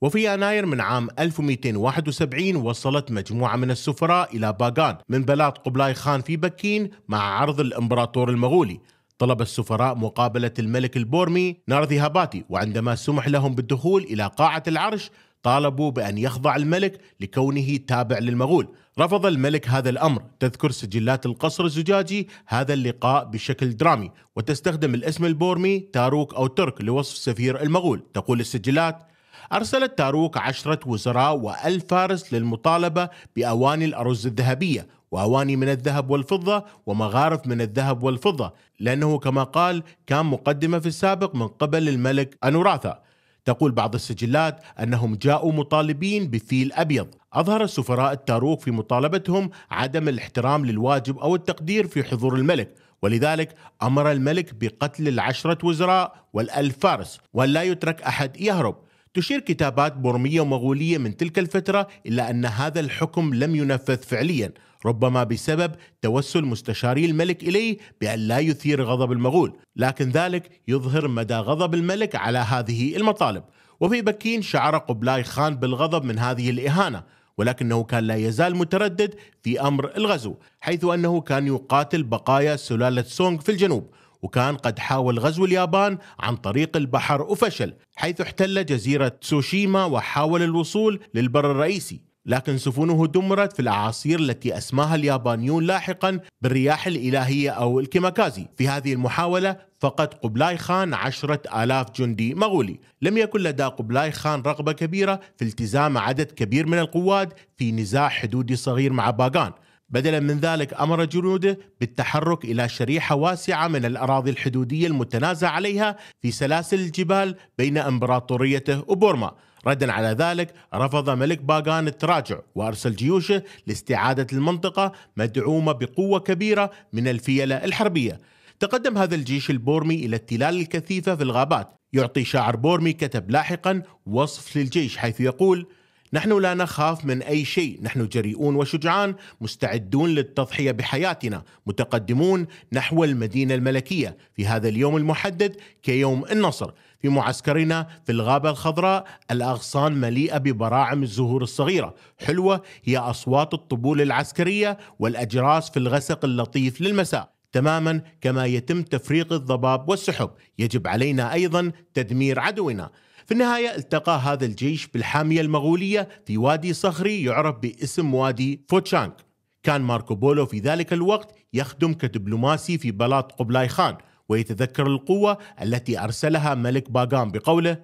وفي يناير من عام 1271 وصلت مجموعة من السفراء إلى باغان من بلاط قبلاي خان في بكين مع عرض الإمبراطور المغولي طلب السفراء مقابلة الملك البورمي نارذي هاباتي وعندما سمح لهم بالدخول إلى قاعة العرش طالبوا بأن يخضع الملك لكونه تابع للمغول رفض الملك هذا الأمر تذكر سجلات القصر الزجاجي هذا اللقاء بشكل درامي وتستخدم الاسم البورمي تاروك أو ترك لوصف سفير المغول تقول السجلات أرسلت تاروك عشرة وزراء فارس للمطالبة بأواني الأرز الذهبية وأواني من الذهب والفضة ومغارف من الذهب والفضة لأنه كما قال كان مقدمة في السابق من قبل الملك أنوراثا تقول بعض السجلات أنهم جاءوا مطالبين بفيل أبيض أظهر السفراء التاروك في مطالبتهم عدم الاحترام للواجب أو التقدير في حضور الملك ولذلك أمر الملك بقتل العشرة وزراء والألف فارس وأن لا يترك أحد يهرب تشير كتابات برمية ومغولية من تلك الفترة إلى أن هذا الحكم لم ينفذ فعليا ربما بسبب توسل مستشاري الملك إليه بأن لا يثير غضب المغول لكن ذلك يظهر مدى غضب الملك على هذه المطالب وفي بكين شعر قبلاي خان بالغضب من هذه الإهانة ولكنه كان لا يزال متردد في أمر الغزو حيث أنه كان يقاتل بقايا سلالة سونغ في الجنوب وكان قد حاول غزو اليابان عن طريق البحر وفشل حيث احتل جزيرة تسوشيما وحاول الوصول للبر الرئيسي لكن سفنه دمرت في الأعاصير التي أسماها اليابانيون لاحقا بالرياح الإلهية أو الكيماكازي في هذه المحاولة فقد قبلاي خان عشرة آلاف جندي مغولي لم يكن لدى قبلاي خان رغبة كبيرة في التزام عدد كبير من القواد في نزاع حدودي صغير مع باغان بدلا من ذلك امر جنوده بالتحرك الى شريحه واسعه من الاراضي الحدوديه المتنازع عليها في سلاسل الجبال بين امبراطوريته وبورما ردا على ذلك رفض ملك باغان التراجع وارسل جيوشه لاستعاده المنطقه مدعومه بقوه كبيره من الفيله الحربيه تقدم هذا الجيش البورمي الى التلال الكثيفه في الغابات يعطي شاعر بورمي كتب لاحقا وصف للجيش حيث يقول نحن لا نخاف من اي شيء، نحن جريئون وشجعان، مستعدون للتضحيه بحياتنا، متقدمون نحو المدينه الملكيه في هذا اليوم المحدد كيوم النصر، في معسكرنا في الغابه الخضراء الاغصان مليئه ببراعم الزهور الصغيره، حلوه هي اصوات الطبول العسكريه والاجراس في الغسق اللطيف للمساء. تماما كما يتم تفريق الضباب والسحب، يجب علينا ايضا تدمير عدونا، في النهاية التقى هذا الجيش بالحامية المغولية في وادي صخري يعرف باسم وادي فوتشانك كان ماركو بولو في ذلك الوقت يخدم كدبلوماسي في بلاط قبلاي خان ويتذكر القوة التي أرسلها ملك باغان بقوله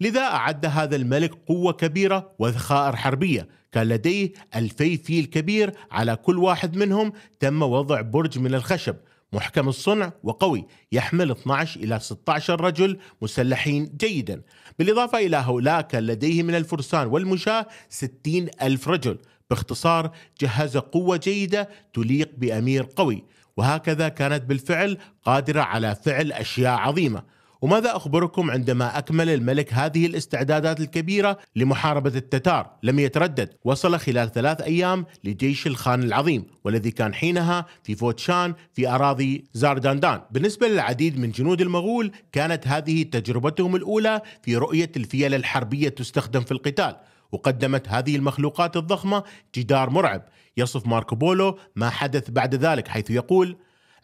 لذا أعد هذا الملك قوة كبيرة وذخائر حربية كان لديه ألفي فيل كبير على كل واحد منهم تم وضع برج من الخشب محكم الصنع وقوي يحمل 12 إلى 16 رجل مسلحين جيدا بالإضافة إلى هولاك كان لديه من الفرسان والمشاة 60 ألف رجل باختصار جهز قوة جيدة تليق بأمير قوي وهكذا كانت بالفعل قادرة على فعل أشياء عظيمة وماذا أخبركم عندما أكمل الملك هذه الاستعدادات الكبيرة لمحاربة التتار لم يتردد وصل خلال ثلاث أيام لجيش الخان العظيم والذي كان حينها في فوتشان في أراضي زارداندان بالنسبة للعديد من جنود المغول كانت هذه تجربتهم الأولى في رؤية الفيلة الحربية تستخدم في القتال وقدمت هذه المخلوقات الضخمة جدار مرعب يصف ماركو بولو ما حدث بعد ذلك حيث يقول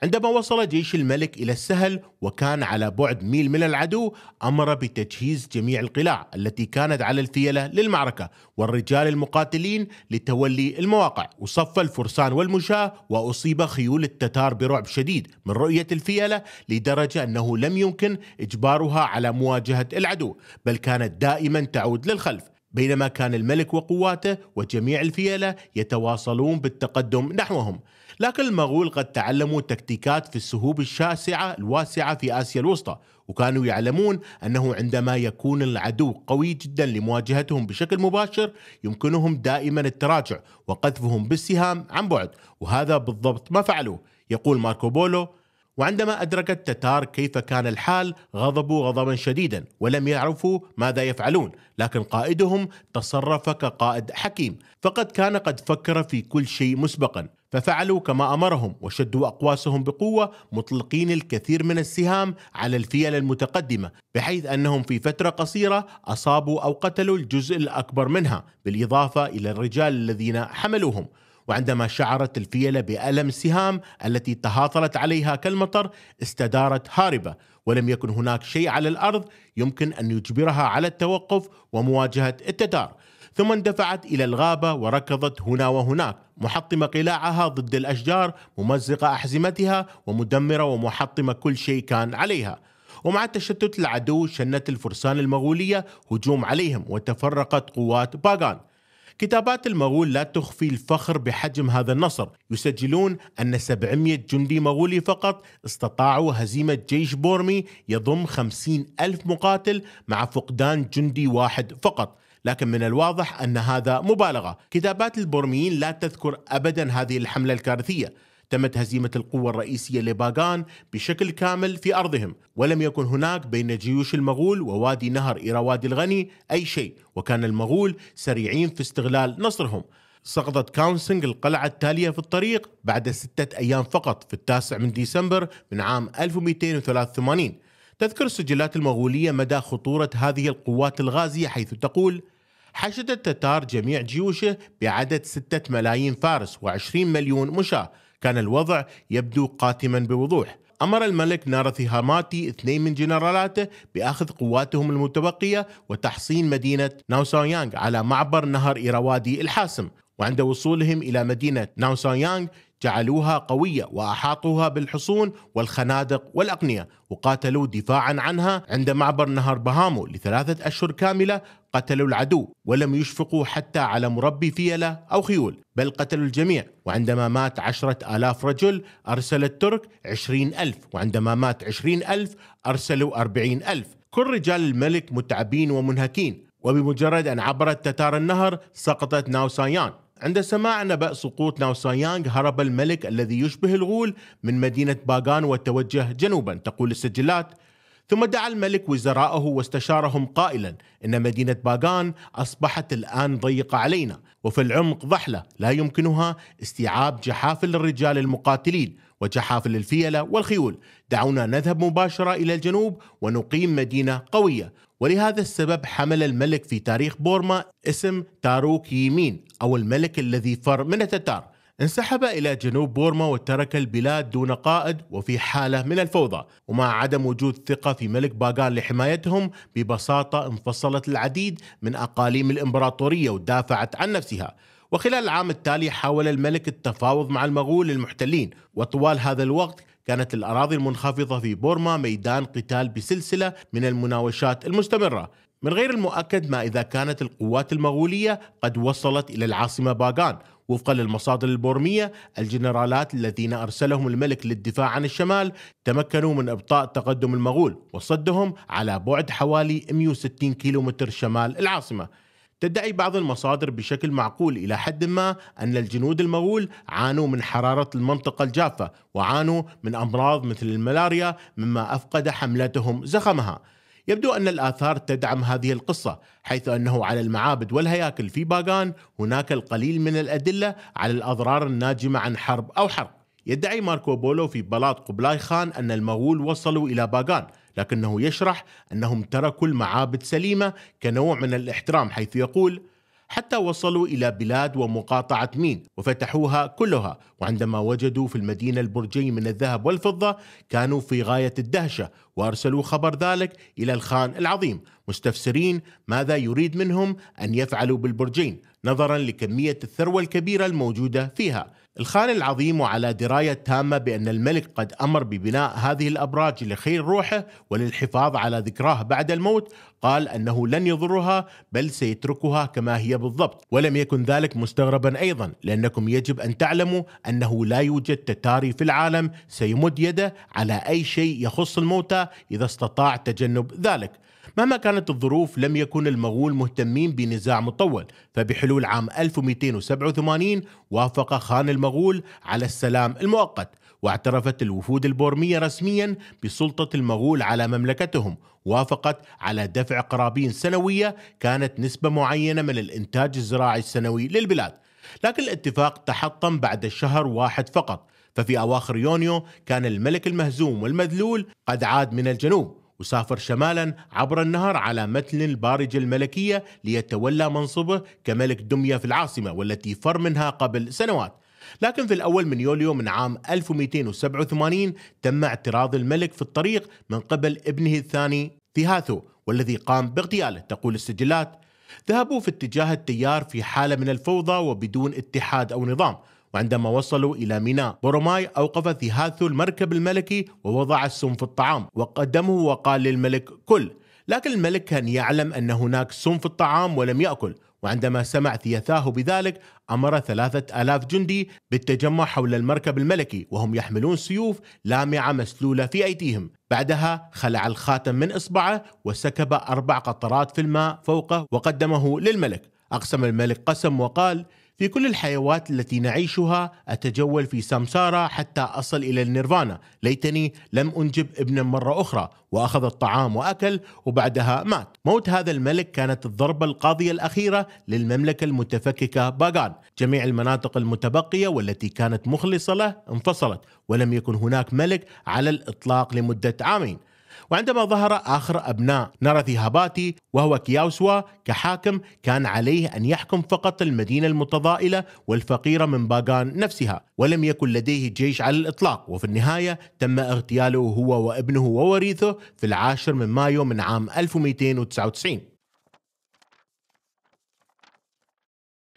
عندما وصل جيش الملك إلى السهل وكان على بعد ميل من العدو أمر بتجهيز جميع القلاع التي كانت على الفيلة للمعركة والرجال المقاتلين لتولي المواقع وصف الفرسان والمشاة وأصيب خيول التتار برعب شديد من رؤية الفيلة لدرجة أنه لم يمكن إجبارها على مواجهة العدو بل كانت دائما تعود للخلف بينما كان الملك وقواته وجميع الفيلة يتواصلون بالتقدم نحوهم لكن المغول قد تعلموا تكتيكات في السهوب الشاسعة الواسعة في آسيا الوسطى وكانوا يعلمون أنه عندما يكون العدو قوي جدا لمواجهتهم بشكل مباشر يمكنهم دائما التراجع وقذفهم بالسهام عن بعد وهذا بالضبط ما فعلوه يقول ماركو بولو وعندما أدرك التتار كيف كان الحال غضبوا غضبا شديدا ولم يعرفوا ماذا يفعلون لكن قائدهم تصرف كقائد حكيم فقد كان قد فكر في كل شيء مسبقا ففعلوا كما امرهم وشدوا اقواسهم بقوه مطلقين الكثير من السهام على الفيل المتقدمه بحيث انهم في فتره قصيره اصابوا او قتلوا الجزء الاكبر منها بالاضافه الى الرجال الذين حملوهم وعندما شعرت الفيلة بألم السهام التي تهاطلت عليها كالمطر استدارت هاربة ولم يكن هناك شيء على الأرض يمكن أن يجبرها على التوقف ومواجهة التتار ثم اندفعت إلى الغابة وركضت هنا وهناك محطمة قلاعها ضد الأشجار ممزقة أحزمتها ومدمرة ومحطمة كل شيء كان عليها ومع تشتت العدو شنت الفرسان المغولية هجوم عليهم وتفرقت قوات باغان كتابات المغول لا تخفي الفخر بحجم هذا النصر يسجلون أن 700 جندي مغولي فقط استطاعوا هزيمة جيش بورمي يضم 50 ألف مقاتل مع فقدان جندي واحد فقط لكن من الواضح أن هذا مبالغة كتابات البورميين لا تذكر أبدا هذه الحملة الكارثية تمت هزيمة القوة الرئيسية لباغان بشكل كامل في أرضهم ولم يكن هناك بين جيوش المغول ووادي نهر ايراوادي الغني أي شيء وكان المغول سريعين في استغلال نصرهم سقطت كاونسنج القلعة التالية في الطريق بعد ستة أيام فقط في التاسع من ديسمبر من عام 1283 تذكر السجلات المغولية مدى خطورة هذه القوات الغازية حيث تقول حشد التتار جميع جيوشه بعدد 6 ملايين فارس و20 مليون مشاة كان الوضع يبدو قاتما بوضوح أمر الملك نارثي هاماتي اثنين من جنرالاته بأخذ قواتهم المتبقية وتحصين مدينة ناوسايانغ على معبر نهر إيراوادي الحاسم وعند وصولهم إلى مدينة ناوسايانغ جعلوها قوية وأحاطوها بالحصون والخنادق والأقنية وقاتلوا دفاعا عنها عند معبر نهر بهامو لثلاثة أشهر كاملة قتلوا العدو ولم يشفقوا حتى على مربي فيلة أو خيول بل قتلوا الجميع وعندما مات عشرة آلاف رجل أرسل الترك عشرين ألف وعندما مات عشرين ألف أرسلوا أربعين ألف كل رجال الملك متعبين ومنهكين وبمجرد أن عبرت تتار النهر سقطت ناوسايان عند سماع نبأ سقوط ناوسايانغ هرب الملك الذي يشبه الغول من مدينة باغان وتوجه جنوبا تقول السجلات ثم دعا الملك وزراءه واستشارهم قائلا إن مدينة باغان أصبحت الآن ضيقة علينا وفي العمق ضحلة لا يمكنها استيعاب جحافل الرجال المقاتلين وجحافل الفيلة والخيول دعونا نذهب مباشرة إلى الجنوب ونقيم مدينة قوية ولهذا السبب حمل الملك في تاريخ بورما اسم تاروك يمين أو الملك الذي فر من التتار انسحب إلى جنوب بورما وترك البلاد دون قائد وفي حالة من الفوضى ومع عدم وجود ثقة في ملك باغار لحمايتهم ببساطة انفصلت العديد من أقاليم الإمبراطورية ودافعت عن نفسها وخلال العام التالي حاول الملك التفاوض مع المغول المحتلين وطوال هذا الوقت كانت الأراضي المنخفضة في بورما ميدان قتال بسلسلة من المناوشات المستمرة من غير المؤكد ما إذا كانت القوات المغولية قد وصلت إلى العاصمة باغان وفقا للمصادر البورمية الجنرالات الذين أرسلهم الملك للدفاع عن الشمال تمكنوا من إبطاء تقدم المغول وصدهم على بعد حوالي 160 كيلومتر شمال العاصمة تدعي بعض المصادر بشكل معقول إلى حد ما أن الجنود المغول عانوا من حرارة المنطقة الجافة وعانوا من أمراض مثل الملاريا مما أفقد حملتهم زخمها يبدو أن الآثار تدعم هذه القصة حيث أنه على المعابد والهياكل في باغان هناك القليل من الأدلة على الأضرار الناجمة عن حرب أو حرق يدعي ماركو بولو في بلاط قبلاي خان أن المغول وصلوا إلى باغان لكنه يشرح أنهم تركوا المعابد سليمة كنوع من الاحترام حيث يقول حتى وصلوا إلى بلاد ومقاطعة مين وفتحوها كلها وعندما وجدوا في المدينة البرجي من الذهب والفضة كانوا في غاية الدهشة وأرسلوا خبر ذلك إلى الخان العظيم مستفسرين ماذا يريد منهم أن يفعلوا بالبرجين نظرا لكمية الثروة الكبيرة الموجودة فيها الخان العظيم وعلى درايه تامه بان الملك قد امر ببناء هذه الابراج لخير روحه وللحفاظ على ذكراه بعد الموت قال انه لن يضرها بل سيتركها كما هي بالضبط ولم يكن ذلك مستغربا ايضا لانكم يجب ان تعلموا انه لا يوجد تتاري في العالم سيمد يده على اي شيء يخص الموتى اذا استطاع تجنب ذلك مهما كانت الظروف لم يكن المغول مهتمين بنزاع مطول فبحلول عام 1287 وافق خان المغول على السلام المؤقت واعترفت الوفود البورمية رسميا بسلطة المغول على مملكتهم وافقت على دفع قرابين سنوية كانت نسبة معينة من الإنتاج الزراعي السنوي للبلاد لكن الاتفاق تحطم بعد شهر واحد فقط ففي أواخر يونيو كان الملك المهزوم والمذلول قد عاد من الجنوب وسافر شمالا عبر النهر على متن البارجة الملكية ليتولى منصبه كملك دمية في العاصمة والتي فر منها قبل سنوات لكن في الأول من يوليو من عام 1287 تم اعتراض الملك في الطريق من قبل ابنه الثاني تيهاثو والذي قام باغتياله تقول السجلات ذهبوا في اتجاه التيار في حالة من الفوضى وبدون اتحاد أو نظام وعندما وصلوا إلى ميناء بوروماي أوقف ثيهاثو المركب الملكي ووضع السم في الطعام وقدمه وقال للملك كل لكن الملك كان يعلم أن هناك سم في الطعام ولم يأكل وعندما سمع ثيثاه بذلك أمر ثلاثة آلاف جندي بالتجمع حول المركب الملكي وهم يحملون سيوف لامعة مسلولة في أيديهم بعدها خلع الخاتم من إصبعه وسكب أربع قطرات في الماء فوقه وقدمه للملك أقسم الملك قسم وقال في كل الحيوات التي نعيشها أتجول في سمسارة حتى أصل إلى النيرفانا ليتني لم أنجب ابنا مرة أخرى وأخذ الطعام وأكل وبعدها مات موت هذا الملك كانت الضربة القاضية الأخيرة للمملكة المتفككة باغان جميع المناطق المتبقية والتي كانت مخلصة له انفصلت ولم يكن هناك ملك على الإطلاق لمدة عامين وعندما ظهر آخر أبناء نارثي هاباتي وهو كياوسوا كحاكم كان عليه أن يحكم فقط المدينة المتضائلة والفقيرة من باغان نفسها ولم يكن لديه جيش على الإطلاق وفي النهاية تم اغتياله هو وابنه ووريثه في العاشر من مايو من عام 1299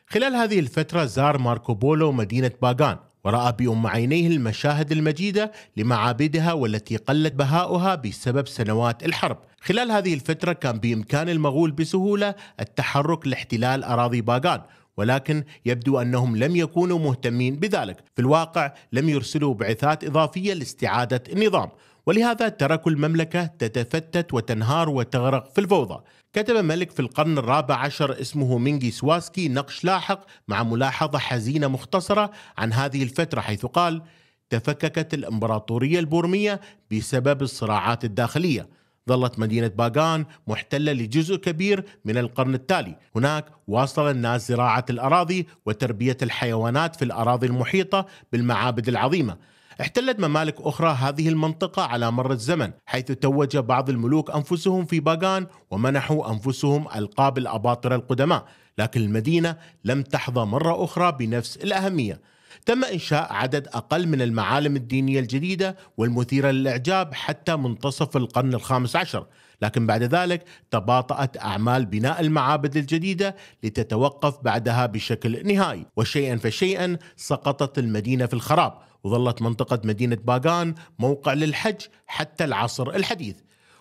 خلال هذه الفترة زار ماركو بولو مدينة باغان ورأى بأم عينيه المشاهد المجيدة لمعابدها والتي قلت بهاؤها بسبب سنوات الحرب خلال هذه الفترة كان بإمكان المغول بسهولة التحرك لاحتلال أراضي باغان ولكن يبدو انهم لم يكونوا مهتمين بذلك، في الواقع لم يرسلوا بعثات اضافيه لاستعاده النظام، ولهذا تركوا المملكه تتفتت وتنهار وتغرق في الفوضى. كتب ملك في القرن الرابع عشر اسمه مينجي سواسكي نقش لاحق مع ملاحظة حزينة مختصرة عن هذه الفترة حيث قال تفككت الإمبراطورية البورمية بسبب الصراعات الداخلية ظلت مدينة باغان محتلة لجزء كبير من القرن التالي هناك واصل الناس زراعة الأراضي وتربية الحيوانات في الأراضي المحيطة بالمعابد العظيمة احتلت ممالك أخرى هذه المنطقة على مر الزمن حيث توج بعض الملوك أنفسهم في باغان ومنحوا أنفسهم ألقاب الأباطرة القدماء لكن المدينة لم تحظى مرة أخرى بنفس الأهمية تم إنشاء عدد أقل من المعالم الدينية الجديدة والمثيرة للإعجاب حتى منتصف القرن الخامس عشر لكن بعد ذلك تباطأت أعمال بناء المعابد الجديدة لتتوقف بعدها بشكل نهائي وشيئا فشيئا سقطت المدينة في الخراب وظلت منطقة مدينة باغان موقع للحج حتى العصر الحديث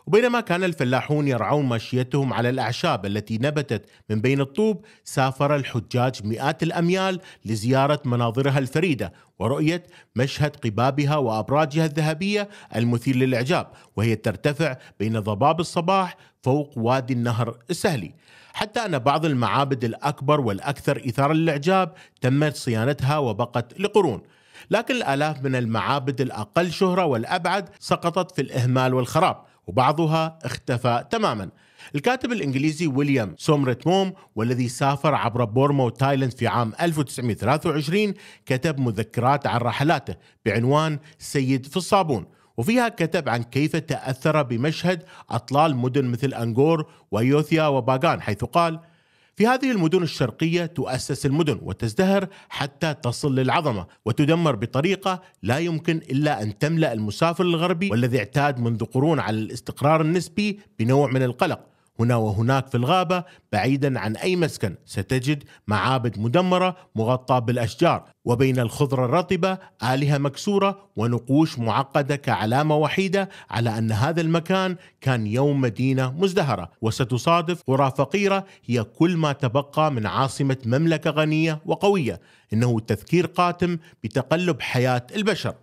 وبينما كان الفلاحون يرعون ماشيتهم على الأعشاب التي نبتت من بين الطوب سافر الحجاج مئات الأميال لزيارة مناظرها الفريدة ورؤية مشهد قبابها وأبراجها الذهبية المثير للإعجاب وهي ترتفع بين ضباب الصباح فوق وادي النهر السهلي حتى أن بعض المعابد الأكبر والأكثر إثارة للإعجاب تمت صيانتها وبقت لقرون لكن الآلاف من المعابد الأقل شهرة والأبعد سقطت في الإهمال والخراب وبعضها اختفى تماما الكاتب الإنجليزي ويليام سومرت موم والذي سافر عبر بورما وتايلاند في عام 1923 كتب مذكرات عن رحلاته بعنوان سيد في الصابون وفيها كتب عن كيف تأثر بمشهد أطلال مدن مثل أنغور ويوثيا وباغان حيث قال في هذه المدن الشرقية تؤسس المدن وتزدهر حتى تصل للعظمة وتدمر بطريقة لا يمكن إلا أن تملأ المسافر الغربي والذي اعتاد منذ قرون على الاستقرار النسبي بنوع من القلق هنا وهناك في الغابة بعيدا عن أي مسكن ستجد معابد مدمرة مغطاة بالأشجار وبين الخضرة الرطبة آلهة مكسورة ونقوش معقدة كعلامة وحيدة على أن هذا المكان كان يوم مدينة مزدهرة وستصادف قرى فقيرة هي كل ما تبقى من عاصمة مملكة غنية وقوية إنه تذكير قاتم بتقلب حياة البشر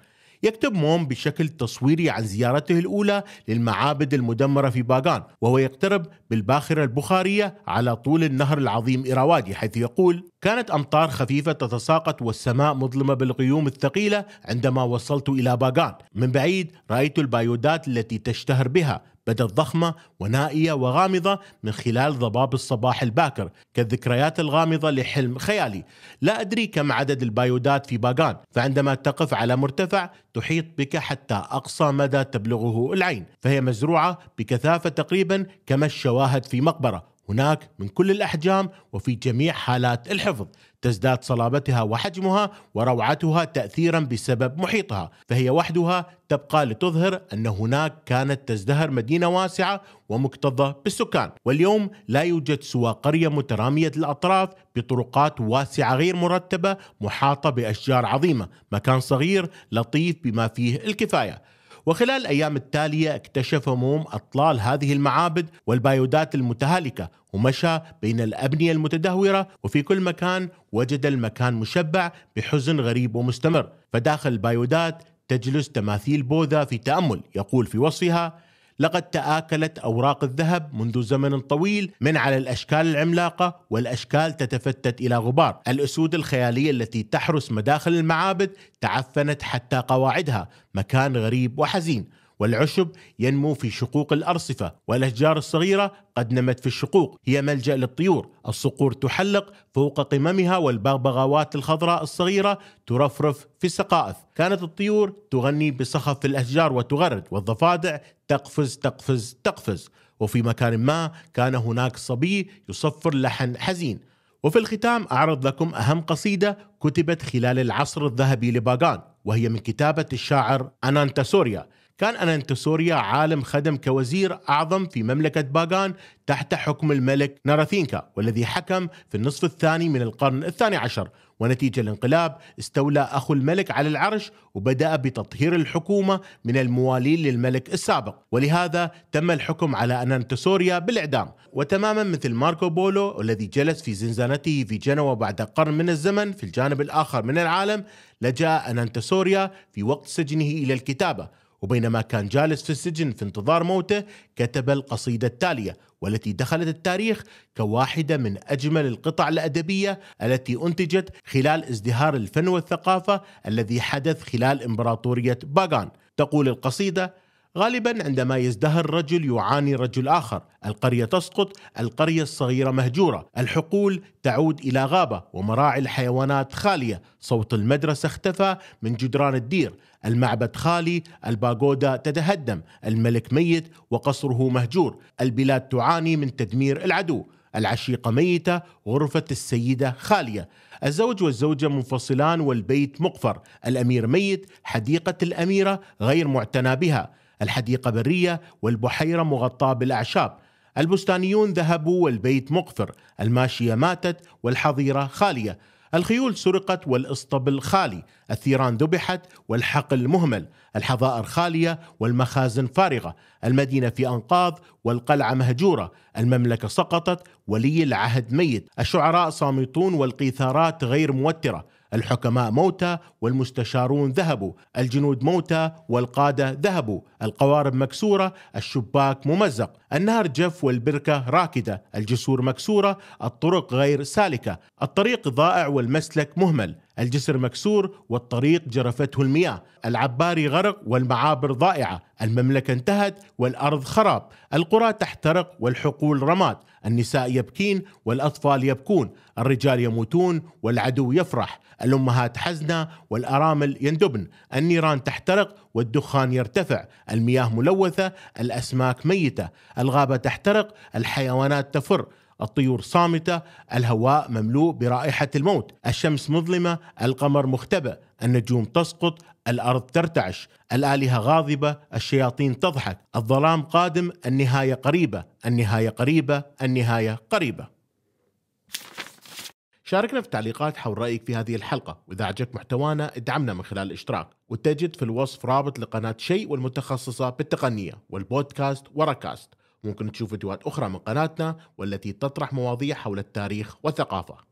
يكتب موم بشكل تصويري عن زيارته الأولى للمعابد المدمرة في باغان وهو يقترب بالباخرة البخارية على طول النهر العظيم إراوادي حيث يقول كانت أمطار خفيفة تتساقط والسماء مظلمة بالغيوم الثقيلة عندما وصلت إلى باغان من بعيد رأيت البايودات التي تشتهر بها بدت ضخمة ونائية وغامضة من خلال ضباب الصباح الباكر كالذكريات الغامضة لحلم خيالي لا أدري كم عدد البايودات في باغان فعندما تقف على مرتفع تحيط بك حتى أقصى مدى تبلغه العين فهي مزروعة بكثافة تقريبا كما الشواهد في مقبرة هناك من كل الأحجام وفي جميع حالات الحفظ تزداد صلابتها وحجمها وروعتها تأثيرا بسبب محيطها فهي وحدها تبقى لتظهر أن هناك كانت تزدهر مدينة واسعة ومكتظة بالسكان واليوم لا يوجد سوى قرية مترامية الأطراف بطرقات واسعة غير مرتبة محاطة بأشجار عظيمة مكان صغير لطيف بما فيه الكفاية وخلال الأيام التالية اكتشف موم أطلال هذه المعابد والبايودات المتهالكة ومشى بين الأبنية المتدهورة وفي كل مكان وجد المكان مشبع بحزن غريب ومستمر فداخل البايودات تجلس تماثيل بوذا في تأمل يقول في وصفها لقد تآكلت أوراق الذهب منذ زمن طويل من على الأشكال العملاقة والأشكال تتفتت إلى غبار الأسود الخيالية التي تحرس مداخل المعابد تعفنت حتى قواعدها مكان غريب وحزين والعشب ينمو في شقوق الأرصفة والأشجار الصغيرة قد نمت في الشقوق هي ملجأ للطيور الصقور تحلق فوق قممها والبغبغاوات الخضراء الصغيرة ترفرف في السقائف كانت الطيور تغني بصخف الأشجار وتغرد والضفادع تقفز تقفز تقفز وفي مكان ما كان هناك صبي يصفر لحن حزين وفي الختام أعرض لكم أهم قصيدة كتبت خلال العصر الذهبي لباغان وهي من كتابة الشاعر أنانتا سوريا كان أنانتوسوريا عالم خدم كوزير أعظم في مملكة باغان تحت حكم الملك ناراثينكا والذي حكم في النصف الثاني من القرن الثاني عشر ونتيجة الانقلاب استولى أخو الملك على العرش وبدأ بتطهير الحكومة من الموالين للملك السابق ولهذا تم الحكم على أنانتوسوريا بالإعدام وتماما مثل ماركو بولو الذي جلس في زنزانته في جنوة بعد قرن من الزمن في الجانب الآخر من العالم لجأ أنانتوسوريا في وقت سجنه إلى الكتابة وبينما كان جالس في السجن في انتظار موته كتب القصيدة التالية والتي دخلت التاريخ كواحدة من أجمل القطع الأدبية التي أنتجت خلال ازدهار الفن والثقافة الذي حدث خلال إمبراطورية باغان تقول القصيدة غالبا عندما يزدهر رجل يعاني رجل اخر، القريه تسقط، القريه الصغيره مهجوره، الحقول تعود الى غابه ومراعي الحيوانات خاليه، صوت المدرسه اختفى من جدران الدير، المعبد خالي الباغودا تتهدم الملك ميت وقصره مهجور البلاد تعاني من تدمير العدو العشيقة ميتة غرفة السيدة خالية الزوج والزوجة منفصلان والبيت مقفر الأمير ميت حديقة الأميرة غير معتنى بها الحديقة برية والبحيرة مغطاة بالأعشاب البستانيون ذهبوا والبيت مقفر الماشية ماتت والحظيرة خالية الخيول سرقت والاسطبل خالي الثيران ذبحت والحقل مهمل الحظائر خالية والمخازن فارغة المدينة في أنقاض والقلعة مهجورة المملكة سقطت ولي العهد ميت الشعراء صامتون والقيثارات غير موترة الحكماء موتى والمستشارون ذهبوا الجنود موتى والقادة ذهبوا القوارب مكسورة الشباك ممزق النهر جف والبركة راكدة الجسور مكسورة الطرق غير سالكة الطريق ضائع والمسلك مهمل الجسر مكسور والطريق جرفته المياه العباري غرق والمعابر ضائعة المملكة انتهت والأرض خراب القرى تحترق والحقول رماد النساء يبكين والأطفال يبكون الرجال يموتون والعدو يفرح الأمهات حزنة والأرامل يندبن النيران تحترق والدخان يرتفع المياه ملوثة الأسماك ميتة الغابة تحترق الحيوانات تفر الطيور صامتة الهواء مملوء برائحة الموت الشمس مظلمة القمر مختبئ النجوم تسقط الأرض ترتعش الآلهة غاضبة الشياطين تضحك الظلام قادم النهاية قريبة النهاية قريبة النهاية قريبة شاركنا في التعليقات حول رأيك في هذه الحلقة وإذا عجبك محتوانا ادعمنا من خلال الاشتراك وتجد في الوصف رابط لقناة شيء والمتخصصة بالتقنية والبودكاست وراكاست ممكن تشوف فيديوهات أخرى من قناتنا والتي تطرح مواضيع حول التاريخ والثقافة